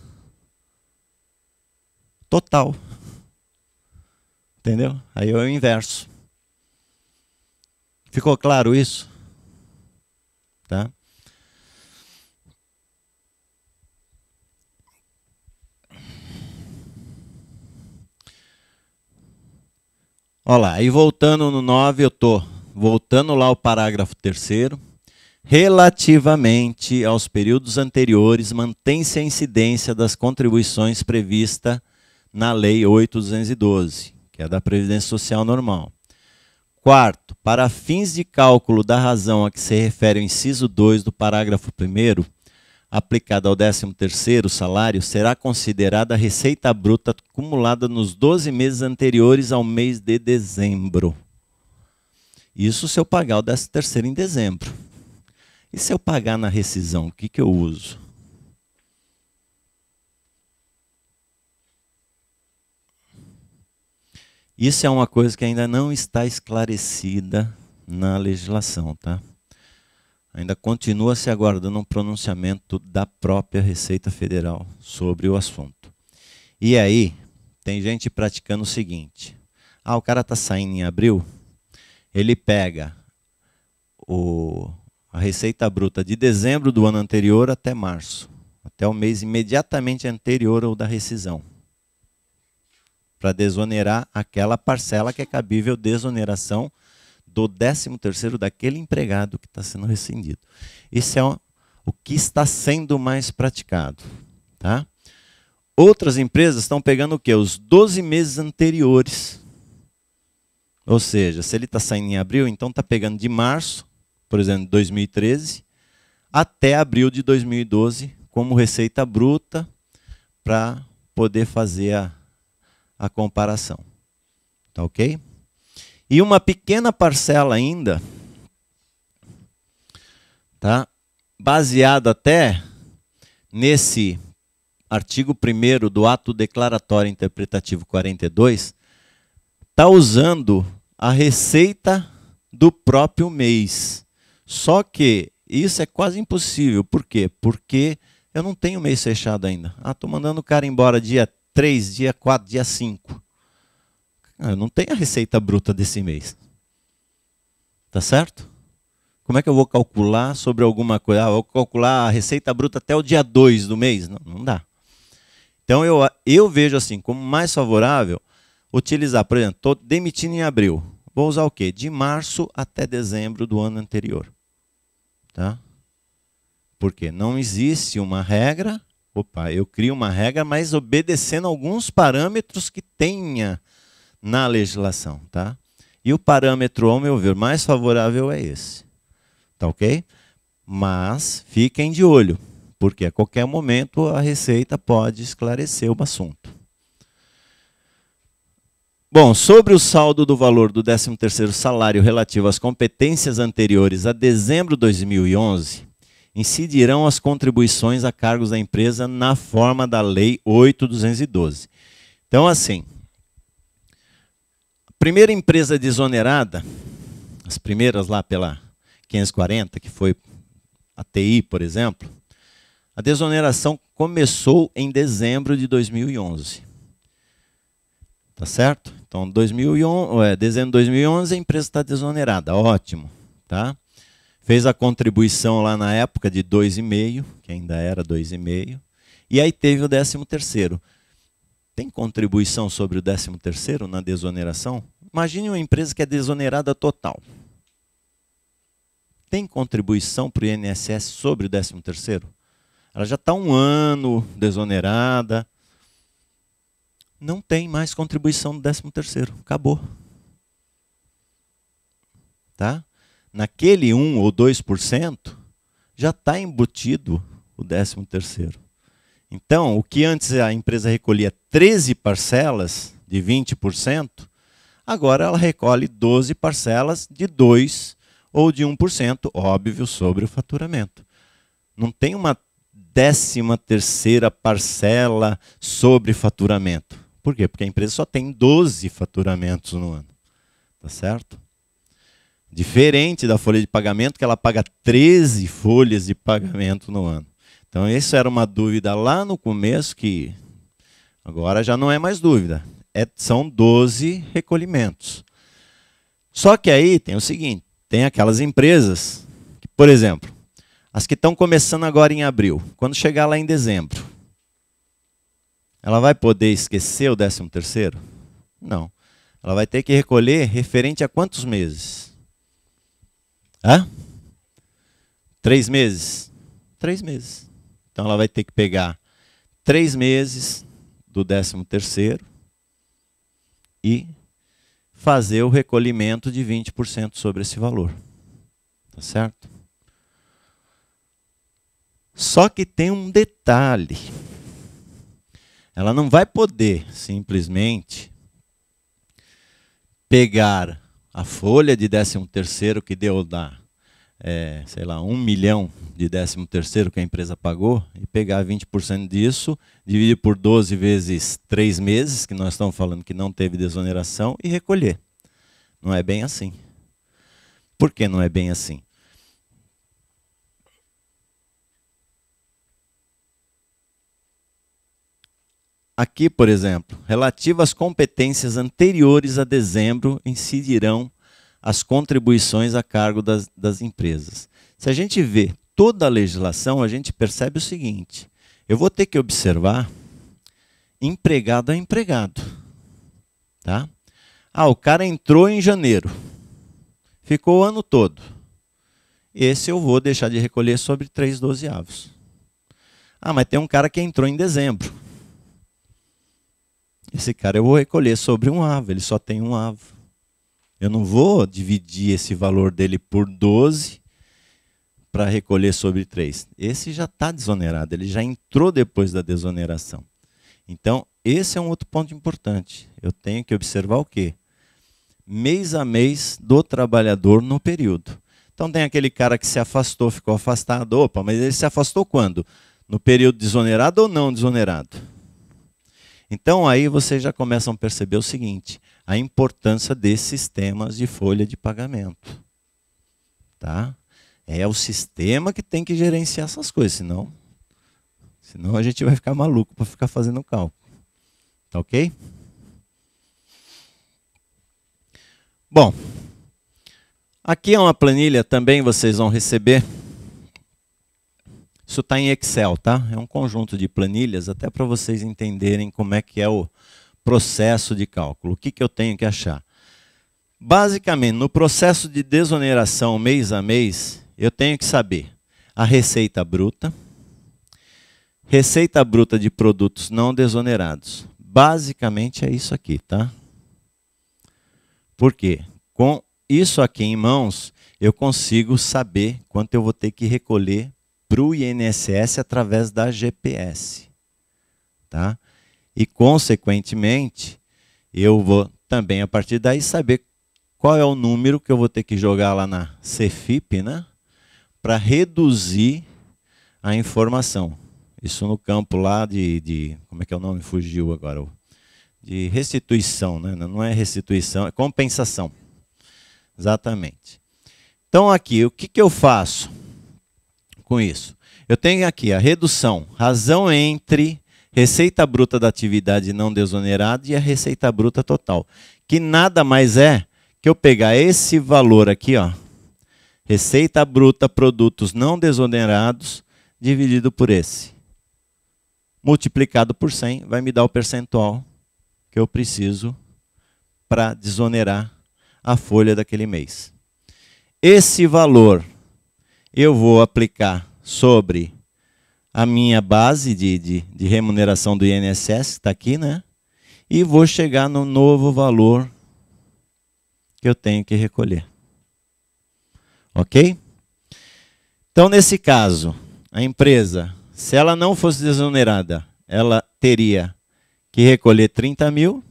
Total. Entendeu? Aí é o inverso. Ficou claro isso? Tá? Olha lá, e voltando no 9, eu tô voltando lá ao parágrafo terceiro. Relativamente aos períodos anteriores, mantém-se a incidência das contribuições prevista na Lei 8.212, que é da Previdência Social Normal. Quarto, para fins de cálculo da razão a que se refere o inciso 2 do parágrafo 1 aplicada ao 13º salário será considerada a receita bruta acumulada nos 12 meses anteriores ao mês de dezembro. Isso se eu pagar o 13º em dezembro. E se eu pagar na rescisão, o que, que eu uso? Isso é uma coisa que ainda não está esclarecida na legislação, tá? ainda continua se aguardando um pronunciamento da própria Receita Federal sobre o assunto. E aí, tem gente praticando o seguinte: ah, o cara está saindo em abril, ele pega o, a receita bruta de dezembro do ano anterior até março, até o mês imediatamente anterior ao da rescisão, para desonerar aquela parcela que é cabível desoneração do 13º daquele empregado que está sendo rescindido. Isso é o que está sendo mais praticado. Tá? Outras empresas estão pegando o quê? Os 12 meses anteriores. Ou seja, se ele está saindo em abril, então está pegando de março, por exemplo, de 2013, até abril de 2012, como receita bruta, para poder fazer a, a comparação. Tá ok? E uma pequena parcela ainda, tá? baseada até nesse artigo 1 do ato declaratório interpretativo 42, está usando a receita do próprio mês. Só que isso é quase impossível. Por quê? Porque eu não tenho mês fechado ainda. Ah, estou mandando o cara embora dia 3, dia 4, dia 5. Ah, eu não tenho a receita bruta desse mês. Tá certo? Como é que eu vou calcular sobre alguma coisa? Ah, vou calcular a receita bruta até o dia 2 do mês? Não, não dá. Então eu, eu vejo assim, como mais favorável, utilizar, por exemplo, estou demitindo em abril. Vou usar o quê? De março até dezembro do ano anterior. Tá? Porque não existe uma regra. Opa, eu crio uma regra, mas obedecendo alguns parâmetros que tenha na legislação, tá? E o parâmetro, ao meu ver, mais favorável é esse. Tá ok? Mas fiquem de olho, porque a qualquer momento a Receita pode esclarecer o assunto. Bom, sobre o saldo do valor do 13º salário relativo às competências anteriores a dezembro de 2011, incidirão as contribuições a cargos da empresa na forma da Lei 8212. Então, assim, Primeira empresa desonerada, as primeiras lá pela 540, que foi a TI, por exemplo, a desoneração começou em dezembro de 2011. Tá certo? Então, 2011, é, dezembro de 2011, a empresa está desonerada. Ótimo. Tá? Fez a contribuição lá na época de 2,5, que ainda era 2,5. E aí teve o 13 terceiro tem contribuição sobre o 13 terceiro na desoneração? Imagine uma empresa que é desonerada total. Tem contribuição para o INSS sobre o 13 terceiro? Ela já está um ano desonerada. Não tem mais contribuição do 13 terceiro. Acabou. Tá? Naquele 1 ou 2%, já está embutido o 13 terceiro. Então, o que antes a empresa recolhia 13 parcelas de 20%, agora ela recolhe 12 parcelas de 2% ou de 1%, óbvio, sobre o faturamento. Não tem uma décima terceira parcela sobre faturamento. Por quê? Porque a empresa só tem 12 faturamentos no ano. Tá certo? Diferente da folha de pagamento, que ela paga 13 folhas de pagamento no ano. Então, isso era uma dúvida lá no começo que agora já não é mais dúvida. É, são 12 recolhimentos. Só que aí tem o seguinte: tem aquelas empresas, que, por exemplo, as que estão começando agora em abril, quando chegar lá em dezembro, ela vai poder esquecer o 13 terceiro? Não. Ela vai ter que recolher referente a quantos meses? Hã? Três meses? Três meses. Então ela vai ter que pegar três meses do 13 terceiro e fazer o recolhimento de 20% sobre esse valor. Tá certo? Só que tem um detalhe. Ela não vai poder simplesmente pegar a folha de 13 terceiro que deu da é, sei lá, um milhão de 13 terceiro que a empresa pagou e pegar 20% disso, dividir por 12 vezes 3 meses, que nós estamos falando que não teve desoneração, e recolher. Não é bem assim. Por que não é bem assim? Aqui, por exemplo, relativas às competências anteriores a dezembro incidirão as contribuições a cargo das, das empresas. Se a gente vê toda a legislação, a gente percebe o seguinte: eu vou ter que observar empregado a empregado. Tá? Ah, o cara entrou em janeiro, ficou o ano todo. Esse eu vou deixar de recolher sobre 3 dozeavos. Ah, mas tem um cara que entrou em dezembro. Esse cara eu vou recolher sobre um avo, ele só tem um avo. Eu não vou dividir esse valor dele por 12 para recolher sobre 3. Esse já está desonerado, ele já entrou depois da desoneração. Então, esse é um outro ponto importante. Eu tenho que observar o quê? Mês a mês do trabalhador no período. Então, tem aquele cara que se afastou, ficou afastado. Opa, mas ele se afastou quando? No período desonerado ou não desonerado? Então, aí vocês já começam a perceber o seguinte a importância desses sistemas de folha de pagamento. Tá? É o sistema que tem que gerenciar essas coisas, senão, senão a gente vai ficar maluco para ficar fazendo cálculo. Tá ok? Bom, aqui é uma planilha também vocês vão receber. Isso está em Excel, tá? É um conjunto de planilhas, até para vocês entenderem como é que é o, processo de cálculo. O que, que eu tenho que achar? Basicamente, no processo de desoneração mês a mês, eu tenho que saber a receita bruta, receita bruta de produtos não desonerados. Basicamente é isso aqui, tá? Por quê? Com isso aqui em mãos, eu consigo saber quanto eu vou ter que recolher para o INSS através da GPS. Tá? e, consequentemente, eu vou também, a partir daí, saber qual é o número que eu vou ter que jogar lá na CFIP, né? Para reduzir a informação. Isso no campo lá de, de, Como é que é o nome? Fugiu agora. De restituição, né? Não é restituição, é compensação. Exatamente. Então, aqui, o que, que eu faço com isso? Eu tenho aqui a redução, razão entre receita bruta da atividade não desonerada e a receita bruta total, que nada mais é que eu pegar esse valor aqui, ó, receita bruta produtos não desonerados dividido por esse. Multiplicado por 100 vai me dar o percentual que eu preciso para desonerar a folha daquele mês. Esse valor eu vou aplicar sobre a minha base de, de, de remuneração do INSS, que está aqui, né? E vou chegar no novo valor que eu tenho que recolher. Ok? Então, nesse caso, a empresa, se ela não fosse desonerada, ela teria que recolher 30 mil.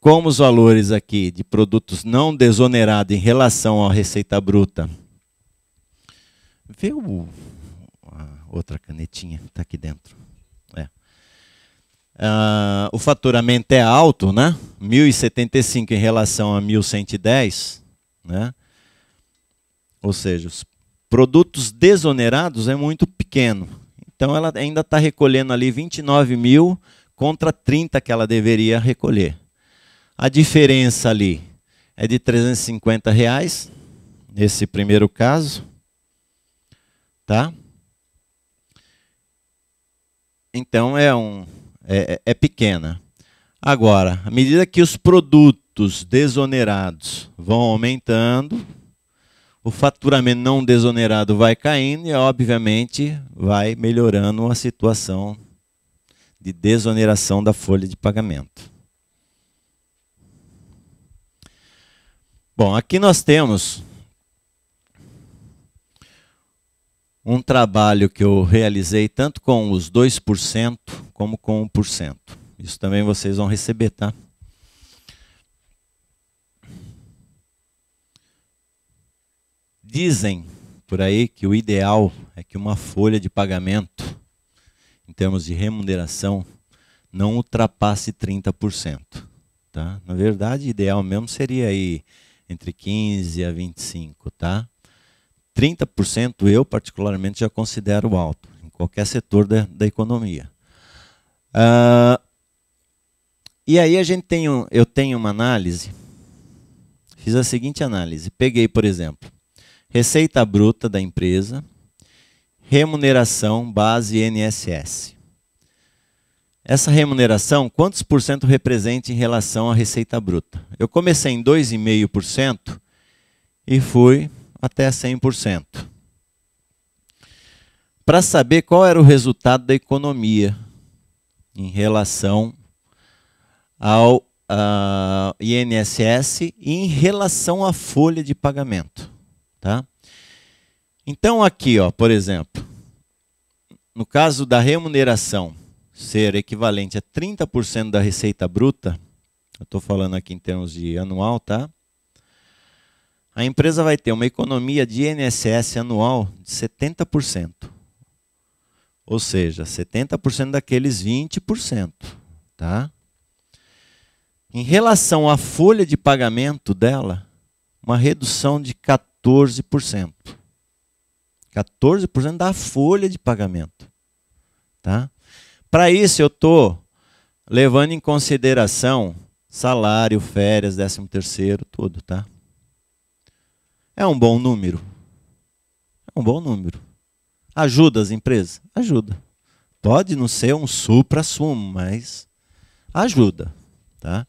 Como os valores aqui de produtos não desonerados em relação à receita bruta Vê o, a outra canetinha que está aqui dentro. É. Uh, o faturamento é alto, né? 1.075 em relação a 1.110, né? Ou seja, os produtos desonerados é muito pequeno. Então ela ainda está recolhendo ali 29 mil contra 30 que ela deveria recolher. A diferença ali é de 350 reais nesse primeiro caso Tá? Então é, um, é, é, é pequena. Agora, à medida que os produtos desonerados vão aumentando, o faturamento não desonerado vai caindo e, obviamente, vai melhorando a situação de desoneração da folha de pagamento. Bom, aqui nós temos um trabalho que eu realizei tanto com os 2% como com 1%. Isso também vocês vão receber, tá? Dizem por aí que o ideal é que uma folha de pagamento, em termos de remuneração, não ultrapasse 30%. Tá? Na verdade, ideal mesmo seria aí entre 15 a 25, tá? 30% eu, particularmente, já considero alto, em qualquer setor da, da economia. Uh, e aí a gente tem um, eu tenho uma análise, fiz a seguinte análise. Peguei, por exemplo, receita bruta da empresa, remuneração base nss Essa remuneração, quantos por cento representa em relação à receita bruta? Eu comecei em 2,5% e fui até 100%. Para saber qual era o resultado da economia em relação ao uh, INSS e em relação à folha de pagamento, tá? Então aqui, ó, por exemplo, no caso da remuneração ser equivalente a 30% da receita bruta, eu estou falando aqui em termos de anual, tá? a empresa vai ter uma economia de INSS anual de 70%. Ou seja, 70% daqueles 20%. Tá? Em relação à folha de pagamento dela, uma redução de 14%. 14% da folha de pagamento. Tá? Para isso, eu estou levando em consideração salário, férias, 13 terceiro, tudo, tá? É um bom número. É um bom número. Ajuda as empresas? Ajuda. Pode não ser um supra-sumo, mas ajuda. Tá?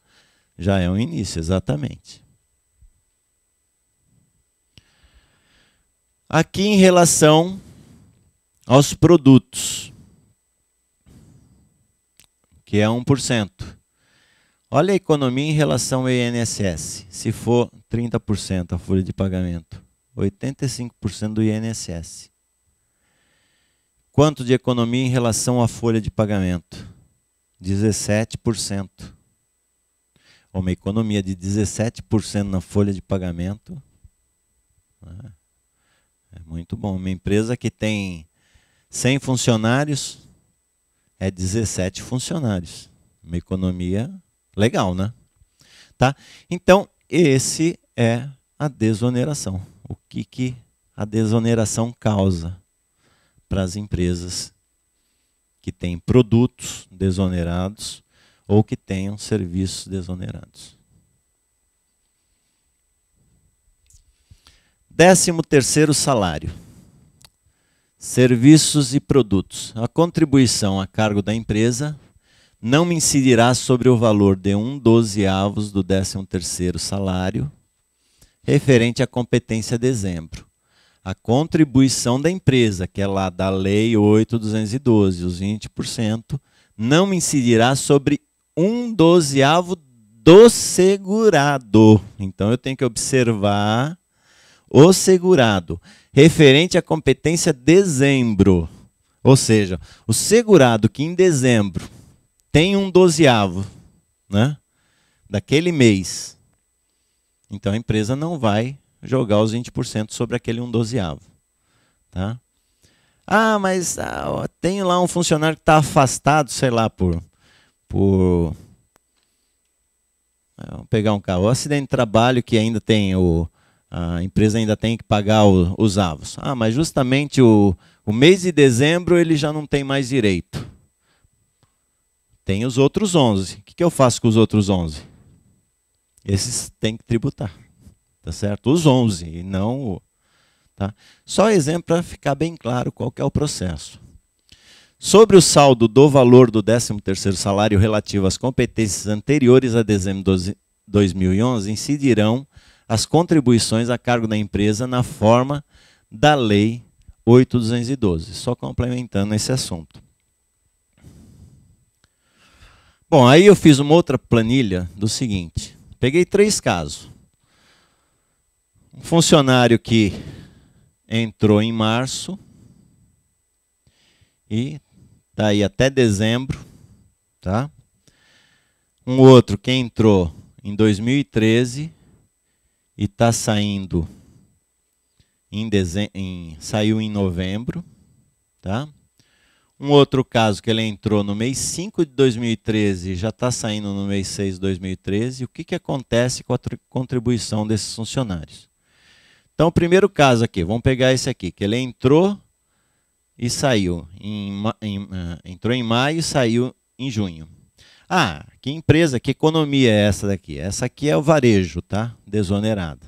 Já é um início, exatamente. Aqui em relação aos produtos, que é 1%. Olha a economia em relação ao INSS. Se for 30% a folha de pagamento, 85% do INSS. Quanto de economia em relação à folha de pagamento? 17%. Uma economia de 17% na folha de pagamento. Né? É muito bom. Uma empresa que tem 100 funcionários é 17 funcionários. Uma economia Legal, né? Tá? Então, esse é a desoneração. O que, que a desoneração causa para as empresas que têm produtos desonerados ou que tenham serviços desonerados. Décimo terceiro salário. Serviços e produtos. A contribuição a cargo da empresa não me incidirá sobre o valor de um dozeavos do décimo terceiro salário, referente à competência de dezembro. A contribuição da empresa, que é lá da Lei 8.212, os 20%, não me incidirá sobre um dozeavo do segurado. Então eu tenho que observar o segurado, referente à competência dezembro. Ou seja, o segurado que em dezembro tem um dozeavo né, daquele mês, então a empresa não vai jogar os 20% sobre aquele um dozeavo. Tá? Ah, mas ah, tem lá um funcionário que está afastado, sei lá, por. por ah, Vamos pegar um carro. O acidente de trabalho que ainda tem o. A empresa ainda tem que pagar o, os avos. Ah, mas justamente o, o mês de dezembro ele já não tem mais direito tem os outros 11. O que, que eu faço com os outros 11? Esses têm que tributar, tá certo? Os 11, e não o... Tá? Só exemplo para ficar bem claro qual é o processo. Sobre o saldo do valor do 13º salário relativo às competências anteriores a dezembro de 2011, incidirão as contribuições a cargo da empresa na forma da Lei 8.212. Só complementando esse assunto. Bom, aí eu fiz uma outra planilha do seguinte: peguei três casos. Um funcionário que entrou em março e está aí até dezembro, tá? Um outro que entrou em 2013 e está saindo em, dezem em saiu em novembro, tá? Um outro caso que ele entrou no mês 5 de 2013 já está saindo no mês 6 de 2013. O que, que acontece com a contribuição desses funcionários? Então, o primeiro caso aqui, vamos pegar esse aqui, que ele entrou e saiu. Em, em, ah, entrou em maio e saiu em junho. Ah, que empresa, que economia é essa daqui? Essa aqui é o varejo, tá? Desonerado.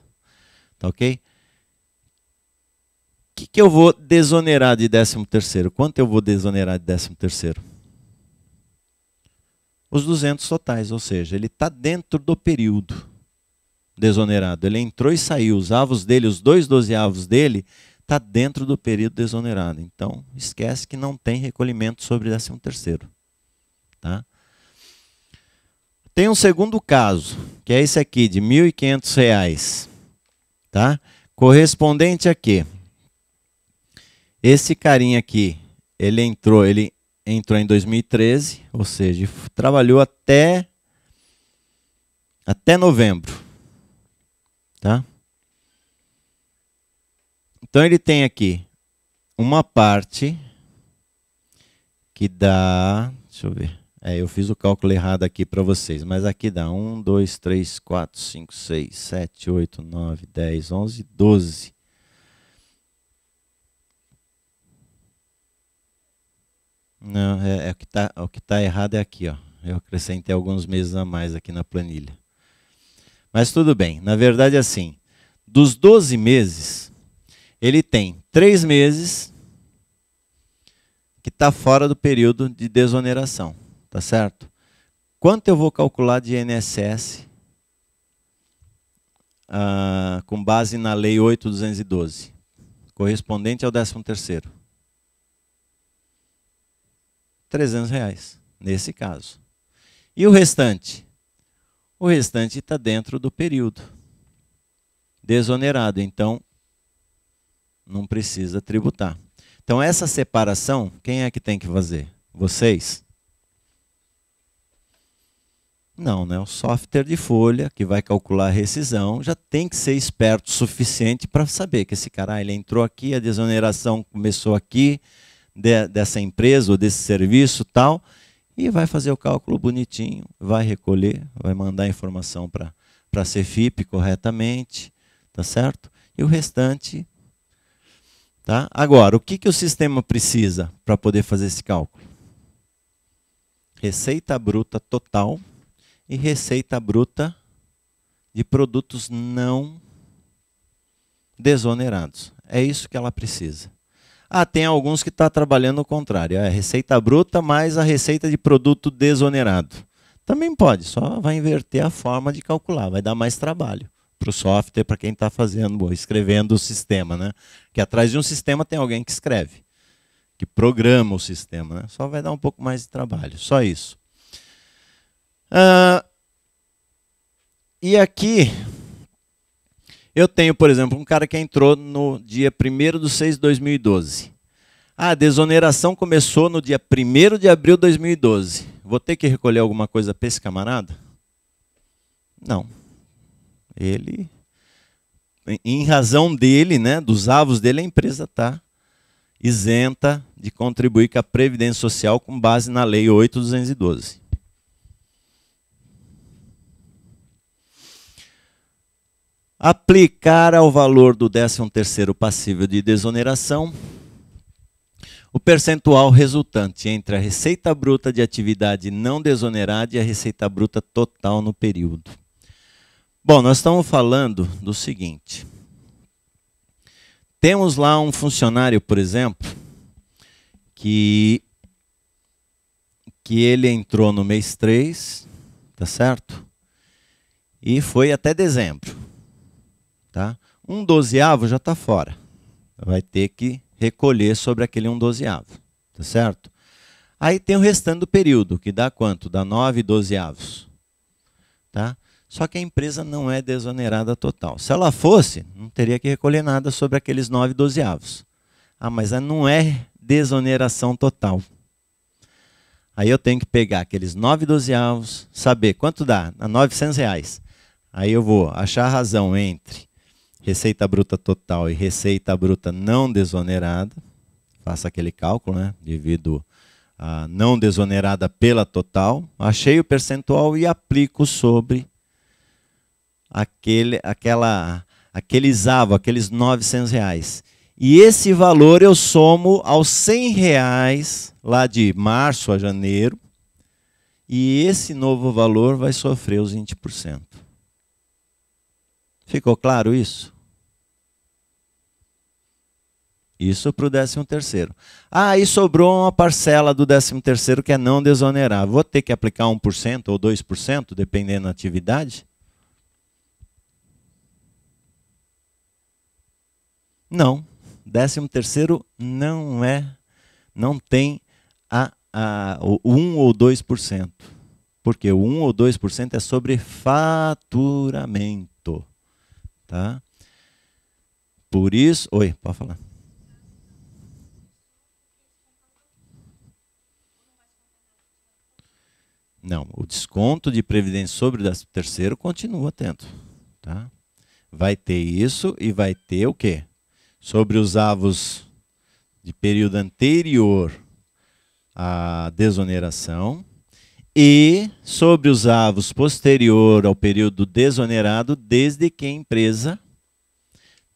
Tá ok? que, que eu vou desonerar de 13 terceiro? Quanto eu vou desonerar de 13 terceiro? Os 200 totais, ou seja, ele está dentro do período desonerado. Ele entrou e saiu, os avos dele, os dois dozeavos dele, está dentro do período desonerado. Então, esquece que não tem recolhimento sobre 13 terceiro. Tá? Tem um segundo caso, que é esse aqui, de R$ 1.500, tá? correspondente a quê? Esse carinha aqui, ele entrou, ele entrou em 2013, ou seja, trabalhou até até novembro, tá? Então ele tem aqui uma parte que dá, deixa eu ver. É, eu fiz o cálculo errado aqui para vocês, mas aqui dá 1, 2, 3, 4, 5, 6, 7, 8, 9, 10, 11, 12. Não, é, é o que está tá errado é aqui, ó. Eu acrescentei alguns meses a mais aqui na planilha. Mas tudo bem. Na verdade, é assim, dos 12 meses, ele tem 3 meses que está fora do período de desoneração, tá certo? Quanto eu vou calcular de INSS ah, com base na Lei 8.212, correspondente ao 13 terceiro? 300 reais, nesse caso. E o restante? O restante está dentro do período. Desonerado, então não precisa tributar. Então, essa separação, quem é que tem que fazer? Vocês? Não, né? O software de folha que vai calcular a rescisão já tem que ser esperto o suficiente para saber que esse cara ah, ele entrou aqui, a desoneração começou aqui, de, dessa empresa ou desse serviço tal, e vai fazer o cálculo bonitinho, vai recolher, vai mandar a informação para a CFIP corretamente, tá certo? E o restante. Tá? Agora, o que, que o sistema precisa para poder fazer esse cálculo? Receita bruta total e receita bruta de produtos não desonerados. É isso que ela precisa. Ah, tem alguns que estão tá trabalhando o contrário. É a receita bruta mais a receita de produto desonerado. Também pode, só vai inverter a forma de calcular, vai dar mais trabalho para o software, para quem está fazendo, escrevendo o sistema, né? Que atrás de um sistema tem alguém que escreve, que programa o sistema, né? Só vai dar um pouco mais de trabalho, só isso. Uh, e aqui eu tenho, por exemplo, um cara que entrou no dia 1 de 6 de 2012. Ah, a desoneração começou no dia 1 de abril de 2012. Vou ter que recolher alguma coisa para esse camarada? Não. Ele, em razão dele, né, dos avos dele, a empresa está isenta de contribuir com a Previdência Social com base na Lei 8.212. aplicar ao valor do 13º passível de desoneração o percentual resultante entre a receita bruta de atividade não desonerada e a receita bruta total no período. Bom, nós estamos falando do seguinte. Temos lá um funcionário, por exemplo, que que ele entrou no mês 3, tá certo? E foi até dezembro. Tá? Um dozeavo já está fora. Vai ter que recolher sobre aquele um dozeavo. Tá certo? Aí tem o restante do período, que dá quanto? Dá nove dozeavos. Tá? Só que a empresa não é desonerada total. Se ela fosse, não teria que recolher nada sobre aqueles nove dozeavos. Ah, mas não é desoneração total. Aí eu tenho que pegar aqueles 9 dozeavos, saber quanto dá, a 900 reais. Aí eu vou achar a razão entre receita bruta total e receita bruta não desonerada, faça aquele cálculo, né? Divido a não desonerada pela total, achei o percentual e aplico sobre aquele, aquela, aqueles zavo, aqueles 900 reais. E esse valor eu somo aos 100 reais lá de março a janeiro, e esse novo valor vai sofrer os 20%. Ficou claro isso? Isso para o décimo terceiro. Ah, e sobrou uma parcela do décimo terceiro que é não desonerável. Vou ter que aplicar 1% ou 2%, dependendo da atividade? Não. Décimo terceiro não é, não tem a, a, o 1 ou 2%. Porque o 1 ou 2% é sobre faturamento. Tá? Por isso... Oi, pode falar. Não, o desconto de previdência sobre o terceiro continua atento, tá? Vai ter isso e vai ter o quê? Sobre os avos de período anterior à desoneração e sobre os avos posterior ao período desonerado, desde que a empresa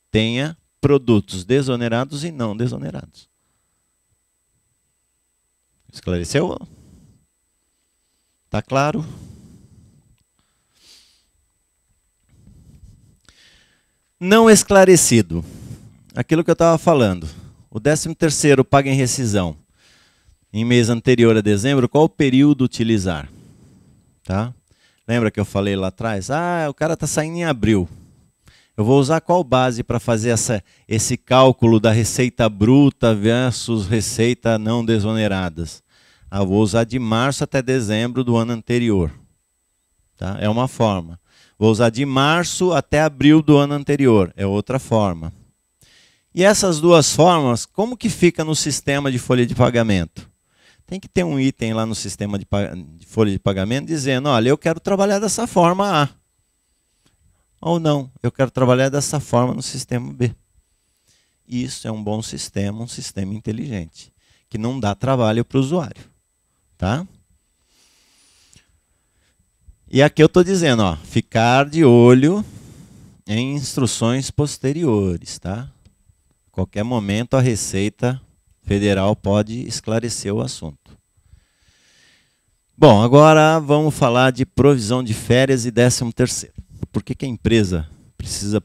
tenha produtos desonerados e não desonerados. Esclareceu? Tá claro? Não esclarecido. Aquilo que eu estava falando. O 13º paga em rescisão. Em mês anterior a dezembro, qual o período utilizar? Tá? Lembra que eu falei lá atrás? Ah, o cara está saindo em abril. Eu vou usar qual base para fazer essa, esse cálculo da receita bruta versus receita não desoneradas? Ah, vou usar de março até dezembro do ano anterior. Tá? É uma forma. Vou usar de março até abril do ano anterior. É outra forma. E essas duas formas, como que fica no sistema de folha de pagamento? Tem que ter um item lá no sistema de, de folha de pagamento dizendo, olha, eu quero trabalhar dessa forma A. Ou não, eu quero trabalhar dessa forma no sistema B. Isso é um bom sistema, um sistema inteligente, que não dá trabalho para o usuário tá? E aqui eu estou dizendo, ó, ficar de olho em instruções posteriores, tá? Qualquer momento a Receita Federal pode esclarecer o assunto. Bom, agora vamos falar de provisão de férias e 13 terceiro. Por que, que a empresa precisa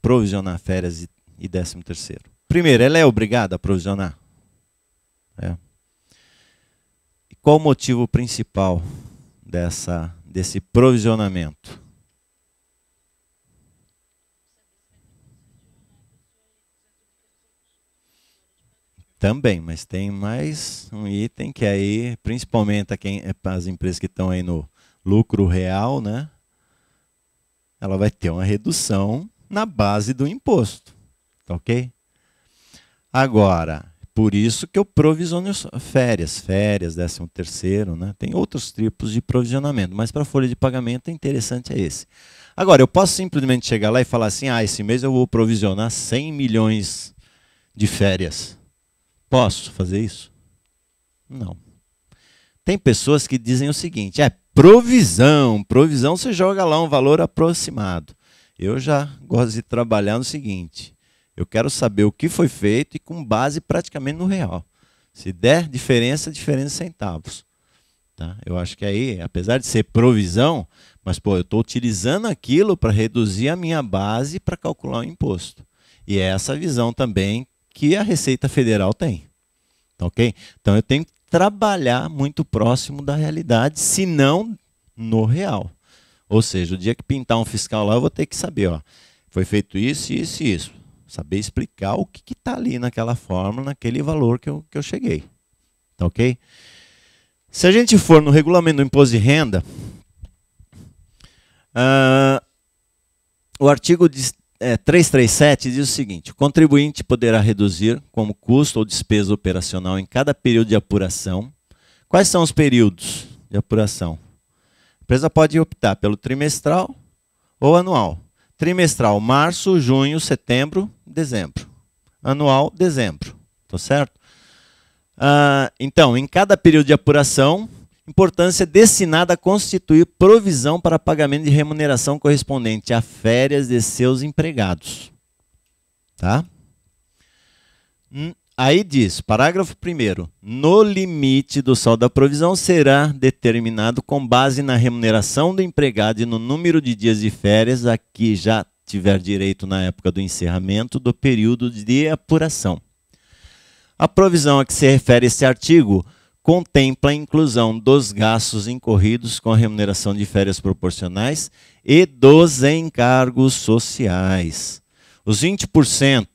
provisionar férias e 13 terceiro? Primeiro, ela é obrigada a provisionar. É qual o motivo principal dessa, desse provisionamento? Também, mas tem mais um item que é aí, principalmente quem, é as empresas que estão aí no lucro real, né? Ela vai ter uma redução na base do imposto, tá ok? Agora, por isso que eu provisiono férias, férias, décimo terceiro, né? Tem outros tipos de provisionamento, mas para a folha de pagamento é interessante é esse. Agora, eu posso simplesmente chegar lá e falar assim: ah, esse mês eu vou provisionar 100 milhões de férias. Posso fazer isso? Não. Tem pessoas que dizem o seguinte: é provisão. Provisão você joga lá um valor aproximado. Eu já gosto de trabalhar no seguinte: eu quero saber o que foi feito e com base praticamente no real. Se der diferença, diferença centavos. Tá? Eu acho que aí, apesar de ser provisão, mas pô, eu estou utilizando aquilo para reduzir a minha base para calcular o imposto. E é essa visão também que a Receita Federal tem. Tá ok? Então eu tenho que trabalhar muito próximo da realidade, se não no real. Ou seja, o dia que pintar um fiscal lá, eu vou ter que saber, ó, foi feito isso, isso e isso. Saber explicar o que está ali naquela fórmula, naquele valor que eu, que eu cheguei. Tá ok? Se a gente for no regulamento do imposto de renda, uh, o artigo de, é, 337 diz o seguinte: o contribuinte poderá reduzir como custo ou despesa operacional em cada período de apuração. Quais são os períodos de apuração? A empresa pode optar pelo trimestral ou anual. Trimestral, março, junho, setembro dezembro. Anual, dezembro. Tá certo? Ah, então, em cada período de apuração, importância destinada a constituir provisão para pagamento de remuneração correspondente a férias de seus empregados. Tá? Hum, aí diz, parágrafo 1 no limite do saldo da provisão será determinado com base na remuneração do empregado e no número de dias de férias a que já tiver direito na época do encerramento do período de apuração. A provisão a que se refere esse artigo contempla a inclusão dos gastos incorridos com a remuneração de férias proporcionais e dos encargos sociais. Os 20%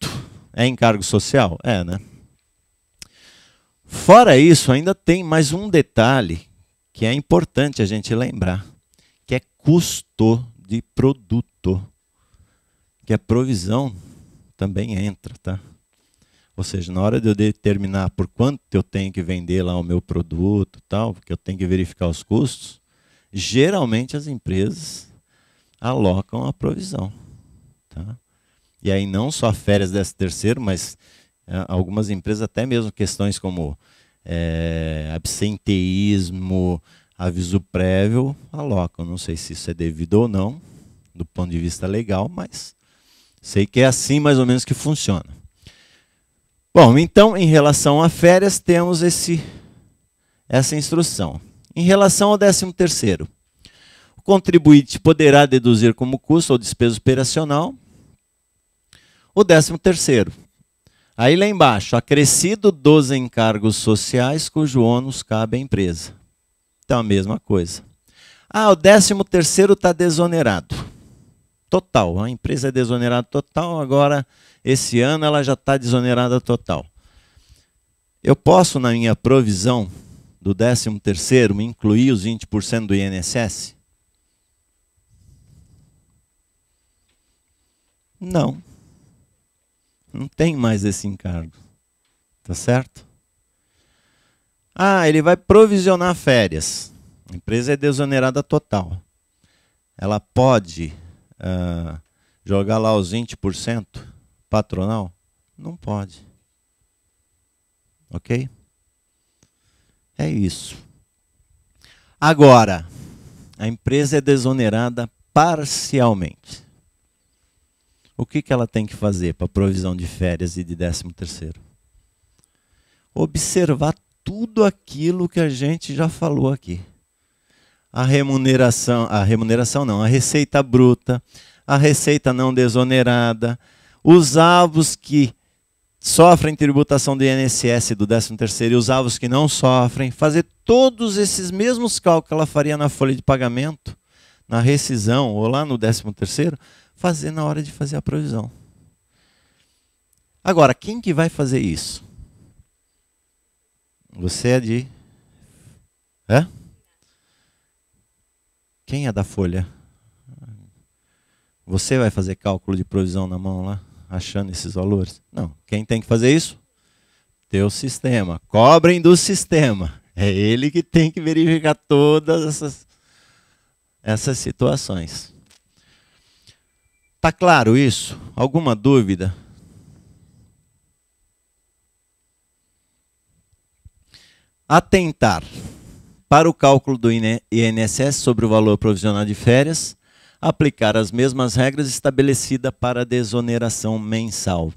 é encargo social? É, né? Fora isso, ainda tem mais um detalhe que é importante a gente lembrar, que é custo de produto que a provisão também entra, tá? Ou seja, na hora de eu determinar por quanto eu tenho que vender lá o meu produto, tal, porque eu tenho que verificar os custos, geralmente as empresas alocam a provisão, tá? E aí não só férias desse terceiro, mas ah, algumas empresas até mesmo questões como é, absenteísmo, aviso prévio, alocam. Não sei se isso é devido ou não, do ponto de vista legal, mas Sei que é assim mais ou menos que funciona. Bom, então em relação a férias temos esse essa instrução. Em relação ao 13 terceiro, o contribuinte poderá deduzir como custo ou despesa operacional o 13 terceiro. Aí lá embaixo, acrescido dos encargos sociais cujo ônus cabe à empresa. Então a mesma coisa. Ah, o 13 terceiro está desonerado total. A empresa é desonerada total, agora esse ano ela já está desonerada total. Eu posso, na minha provisão do 13º, incluir os 20% do INSS? Não. Não tem mais esse encargo. Tá certo? Ah, ele vai provisionar férias. A empresa é desonerada total. Ela pode uh, jogar lá os 20% patronal? Não pode. Ok? É isso. Agora, a empresa é desonerada parcialmente. O que, que ela tem que fazer para provisão de férias e de 13 terceiro? Observar tudo aquilo que a gente já falou aqui a remuneração, a remuneração não, a receita bruta, a receita não desonerada, os avos que sofrem tributação do INSS do 13º e os avos que não sofrem, fazer todos esses mesmos cálculos que ela faria na folha de pagamento, na rescisão ou lá no 13º, fazer na hora de fazer a provisão. Agora, quem que vai fazer isso? Você é de... É? Quem é da Folha? Você vai fazer cálculo de provisão na mão lá, achando esses valores? Não. Quem tem que fazer isso? Teu sistema. Cobrem do sistema. É ele que tem que verificar todas essas, essas situações. Tá claro isso? Alguma dúvida? Atentar para o cálculo do INSS sobre o valor provisional de férias, aplicar as mesmas regras estabelecidas para a desoneração mensal.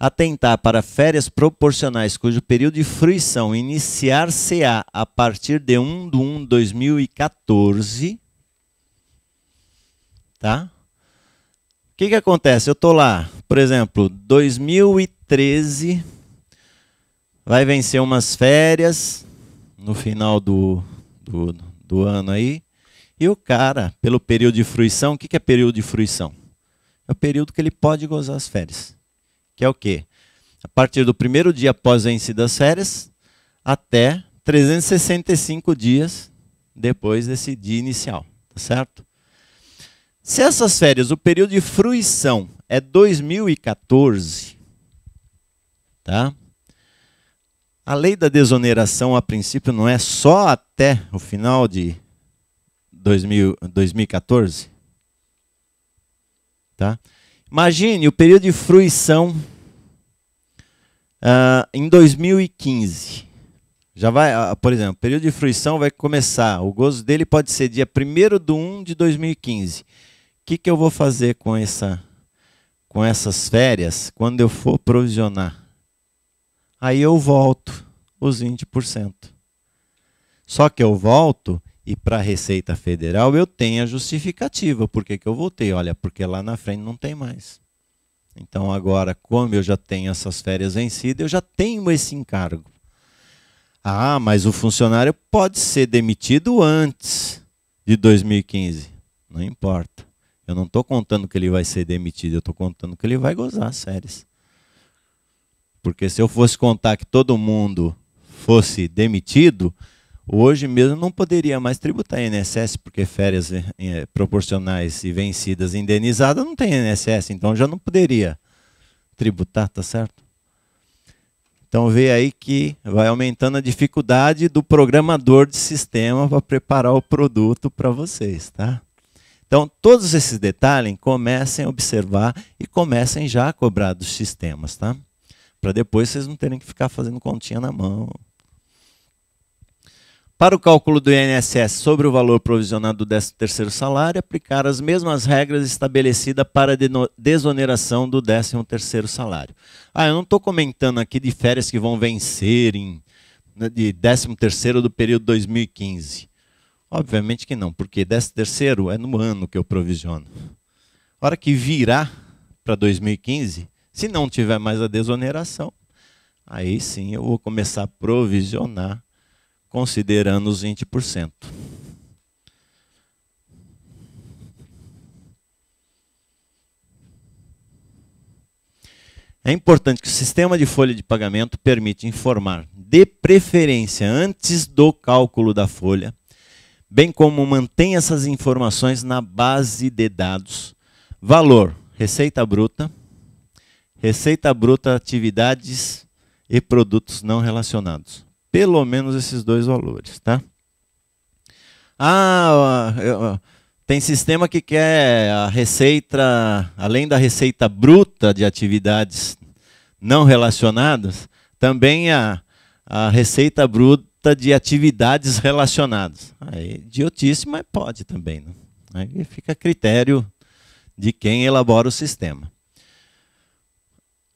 Atentar para férias proporcionais cujo período de fruição iniciar-se-á a partir de 1 de 1 de 2014. Tá? O que, que acontece? Eu estou lá, por exemplo, 2013, vai vencer umas férias, no final do, do, do ano aí. E o cara, pelo período de fruição, o que, que é período de fruição? É o período que ele pode gozar as férias. Que é o quê? A partir do primeiro dia após vencida das férias até 365 dias depois desse dia inicial, tá certo? Se essas férias, o período de fruição é 2014, tá? A lei da desoneração, a princípio, não é só até o final de 2014? Tá? Imagine o período de fruição uh, em 2015. Já vai, uh, por exemplo, o período de fruição vai começar. O gozo dele pode ser dia 1 de 1 de 2015. O que, que eu vou fazer com, essa, com essas férias quando eu for provisionar? aí eu volto os 20%. Só que eu volto e para a Receita Federal eu tenho a justificativa. Por que, que eu voltei? Olha, porque lá na frente não tem mais. Então agora, como eu já tenho essas férias vencidas, eu já tenho esse encargo. Ah, mas o funcionário pode ser demitido antes de 2015. Não importa. Eu não estou contando que ele vai ser demitido, eu estou contando que ele vai gozar as férias. Porque se eu fosse contar que todo mundo fosse demitido, hoje mesmo não poderia mais tributar INSS, porque férias eh, eh, proporcionais e vencidas indenizadas não tem INSS, então já não poderia tributar, tá certo? Então vê aí que vai aumentando a dificuldade do programador de sistema para preparar o produto para vocês, tá? Então todos esses detalhes comecem a observar e comecem já a cobrar dos sistemas, tá? para depois vocês não terem que ficar fazendo continha na mão. Para o cálculo do INSS sobre o valor provisionado do 13º salário, aplicar as mesmas regras estabelecidas para a desoneração do 13º salário. Ah, eu não estou comentando aqui de férias que vão vencer em, né, de 13º do período 2015. Obviamente que não, porque 13º é no ano que eu provisiono. A hora que virar para 2015, se não tiver mais a desoneração, aí sim eu vou começar a provisionar, considerando os 20%. É importante que o sistema de folha de pagamento permite informar, de preferência antes do cálculo da folha, bem como mantém essas informações na base de dados, valor, receita bruta, Receita bruta, atividades e produtos não relacionados. Pelo menos esses dois valores, tá? Ah, tem sistema que quer a receita, além da receita bruta de atividades não relacionadas, também a, a receita bruta de atividades relacionadas. Aí, ah, é idiotice, mas pode também. Né? Aí fica a critério de quem elabora o sistema.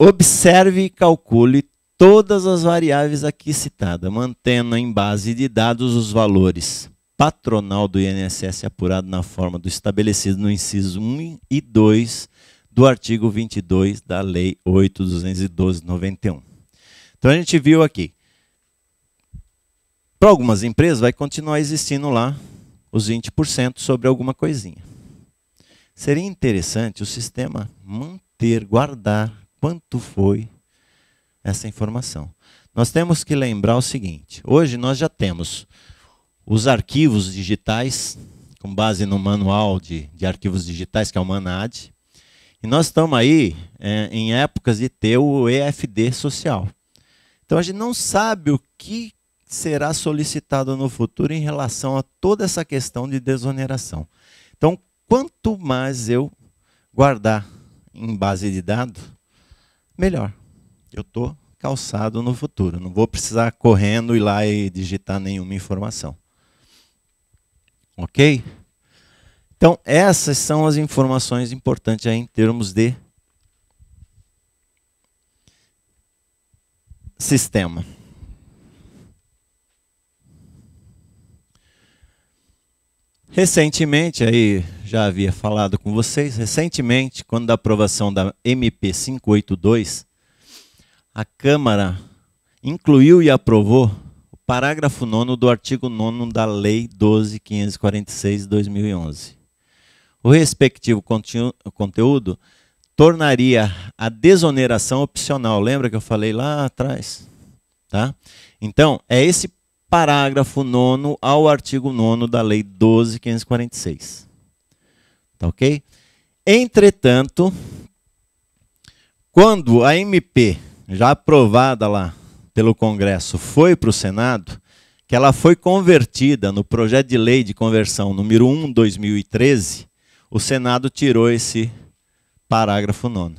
Observe e calcule todas as variáveis aqui citadas, mantendo em base de dados os valores patronal do INSS apurado na forma do estabelecido no inciso 1 e 2 do artigo 22 da Lei 8.212.91. Então a gente viu aqui. Para algumas empresas vai continuar existindo lá os 20% sobre alguma coisinha. Seria interessante o sistema manter, guardar quanto foi essa informação. Nós temos que lembrar o seguinte: hoje nós já temos os arquivos digitais, com base no manual de, de arquivos digitais, que é o MANAD, e nós estamos aí é, em épocas de ter o EFD social. Então a gente não sabe o que será solicitado no futuro em relação a toda essa questão de desoneração. Então, quanto mais eu guardar em base de dados, melhor. Eu estou calçado no futuro. Não vou precisar correndo ir lá e digitar nenhuma informação. Ok? Então, essas são as informações importantes aí em termos de sistema. Recentemente, aí já havia falado com vocês, recentemente, quando da aprovação da MP 582, a Câmara incluiu e aprovou o parágrafo 9 do artigo 9 da Lei 12.546 de 2011. O respectivo conteúdo tornaria a desoneração opcional. Lembra que eu falei lá atrás? Tá? Então, é esse parágrafo 9 ao artigo 9 da Lei 12.546. Tá ok? Entretanto, quando a MP, já aprovada lá pelo Congresso, foi para o Senado, que ela foi convertida no projeto de lei de conversão número 1 2013, o Senado tirou esse parágrafo 9.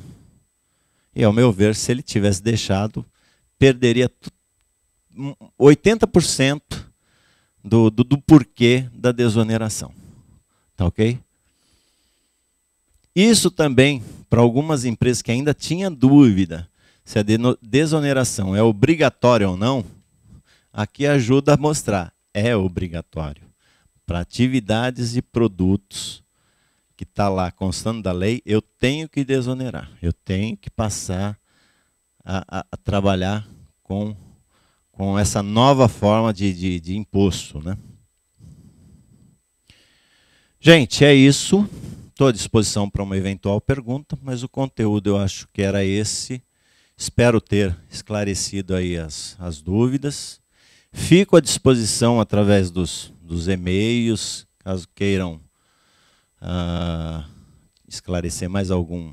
E ao meu ver, se ele tivesse deixado, perderia 80% do, do, do porquê da desoneração. Tá ok? Isso também, para algumas empresas que ainda tinham dúvida se a desoneração é obrigatória ou não, aqui ajuda a mostrar. É obrigatório. Para atividades e produtos que está lá constando da lei, eu tenho que desonerar. Eu tenho que passar a, a, a trabalhar com com essa nova forma de, de, de imposto. Né? Gente, é isso. Estou à disposição para uma eventual pergunta, mas o conteúdo eu acho que era esse. Espero ter esclarecido aí as, as dúvidas. Fico à disposição através dos, dos e-mails, caso queiram uh, esclarecer mais algum,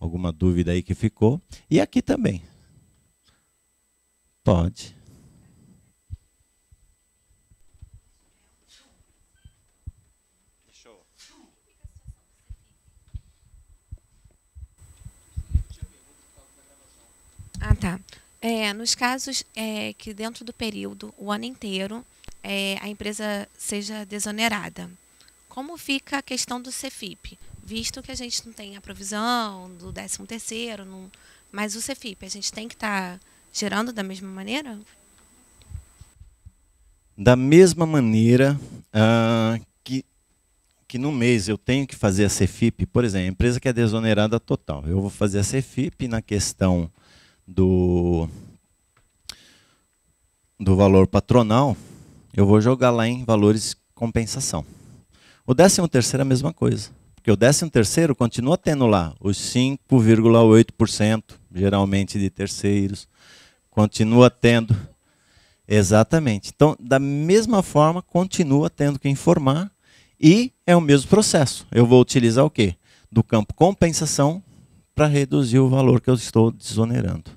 alguma dúvida aí que ficou. E aqui também, Pode. Ah, tá. É, nos casos é, que dentro do período, o ano inteiro, é, a empresa seja desonerada, como fica a questão do CEFIP? Visto que a gente não tem a provisão do 13 terceiro, não, mas o CEFIP, a gente tem que estar... Tá gerando da mesma maneira? Da mesma maneira uh, que, que no mês eu tenho que fazer a CFIP, por exemplo, a empresa que é desonerada total. Eu vou fazer a CFIP na questão do, do valor patronal, eu vou jogar lá em valores compensação. O 13 terceiro é a mesma coisa. Porque o 13 terceiro continua tendo lá os 5,8%, geralmente de terceiros. Continua tendo. Exatamente. Então, da mesma forma, continua tendo que informar e é o mesmo processo. Eu vou utilizar o quê? Do campo compensação para reduzir o valor que eu estou desonerando.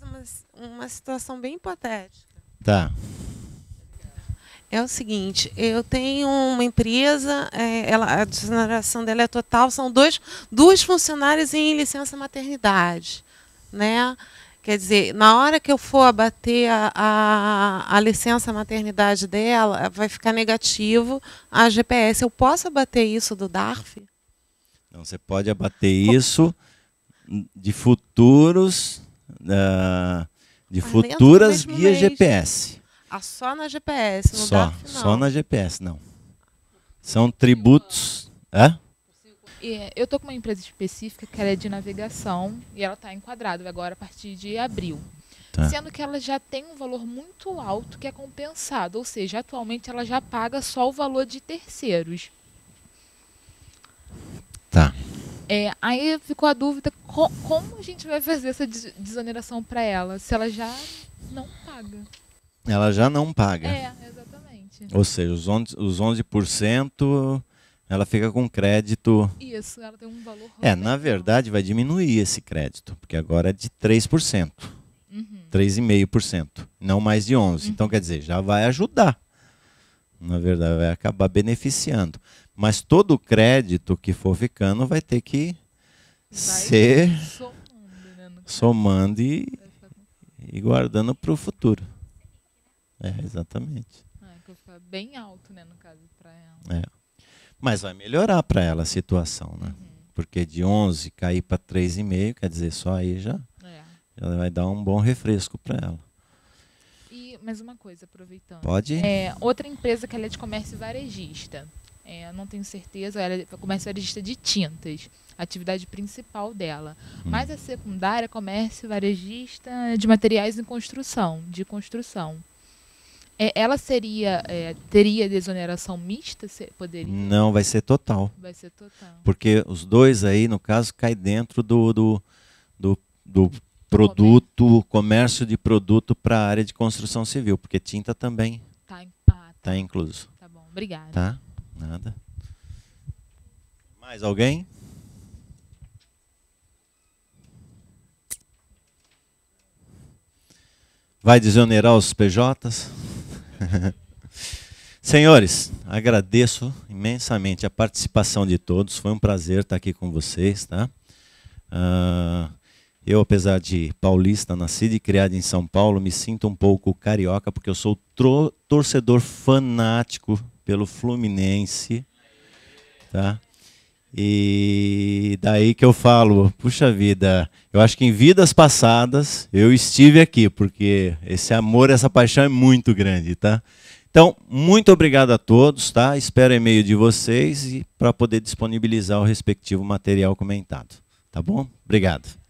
Uma, uma situação bem hipotética. Tá é o seguinte, eu tenho uma empresa, é, ela, a desoneração dela é total, são dois, duas funcionários em licença maternidade. Né? Quer dizer, na hora que eu for abater a, a, a licença maternidade dela, vai ficar negativo a GPS. Eu posso abater isso do DARF? Não, você pode abater isso de futuros, uh, de futuras guias GPS. Ah, só na GPS, não só, assim, não. Só na GPS, não. São tributos. Hã? É? Eu tô com uma empresa específica que é de navegação e ela está enquadrada agora a partir de abril. Tá. Sendo que ela já tem um valor muito alto que é compensado, ou seja, atualmente ela já paga só o valor de terceiros. Tá. É, aí ficou a dúvida co como a gente vai fazer essa des desoneração para ela, se ela já não paga. Ela já não paga. É, exatamente. Ou seja, os 11%, os 11% ela fica com crédito. Isso, ela tem um valor. É, na verdade, vai diminuir esse crédito, porque agora é de 3%. Uhum. 3,5%, não mais de 11%. Uhum. Então, quer dizer, já vai ajudar. Na verdade, vai acabar beneficiando. Mas todo o crédito que for ficando vai ter que vai ser somando, né, somando e, e guardando para o futuro. É, exatamente. Ah, é, que ficar bem alto, né, no caso, para ela. É. Mas vai melhorar para ela a situação, né? Uhum. Porque de 11 cair para 3,5, quer dizer, só aí já, é. já vai dar um bom refresco para ela. E mais uma coisa, aproveitando. Pode? É, outra empresa que ela é de comércio varejista. É, não tenho certeza, ela é comércio varejista de tintas, atividade principal dela. Hum. Mas a secundária é comércio varejista de materiais em construção, de construção. É, ela seria é, teria desoneração mista? Poderia? Não, vai ser total. Vai ser total. Porque os dois aí, no caso, cai dentro do, do, do, do produto, comércio. comércio de produto para a área de construção civil, porque tinta também está ah, tá. tá incluso. Tá bom, obrigada. Tá, nada. Mais alguém? Vai desonerar os PJs? Senhores, agradeço imensamente a participação de todos. Foi um prazer estar aqui com vocês, tá? Uh, eu, apesar de paulista, nascido e criado em São Paulo, me sinto um pouco carioca porque eu sou torcedor fanático pelo Fluminense, tá? E daí que eu falo, puxa vida, eu acho que em vidas passadas eu estive aqui, porque esse amor, essa paixão é muito grande, tá? Então, muito obrigado a todos, tá? Espero e-mail de vocês e para poder disponibilizar o respectivo material comentado, tá bom? Obrigado.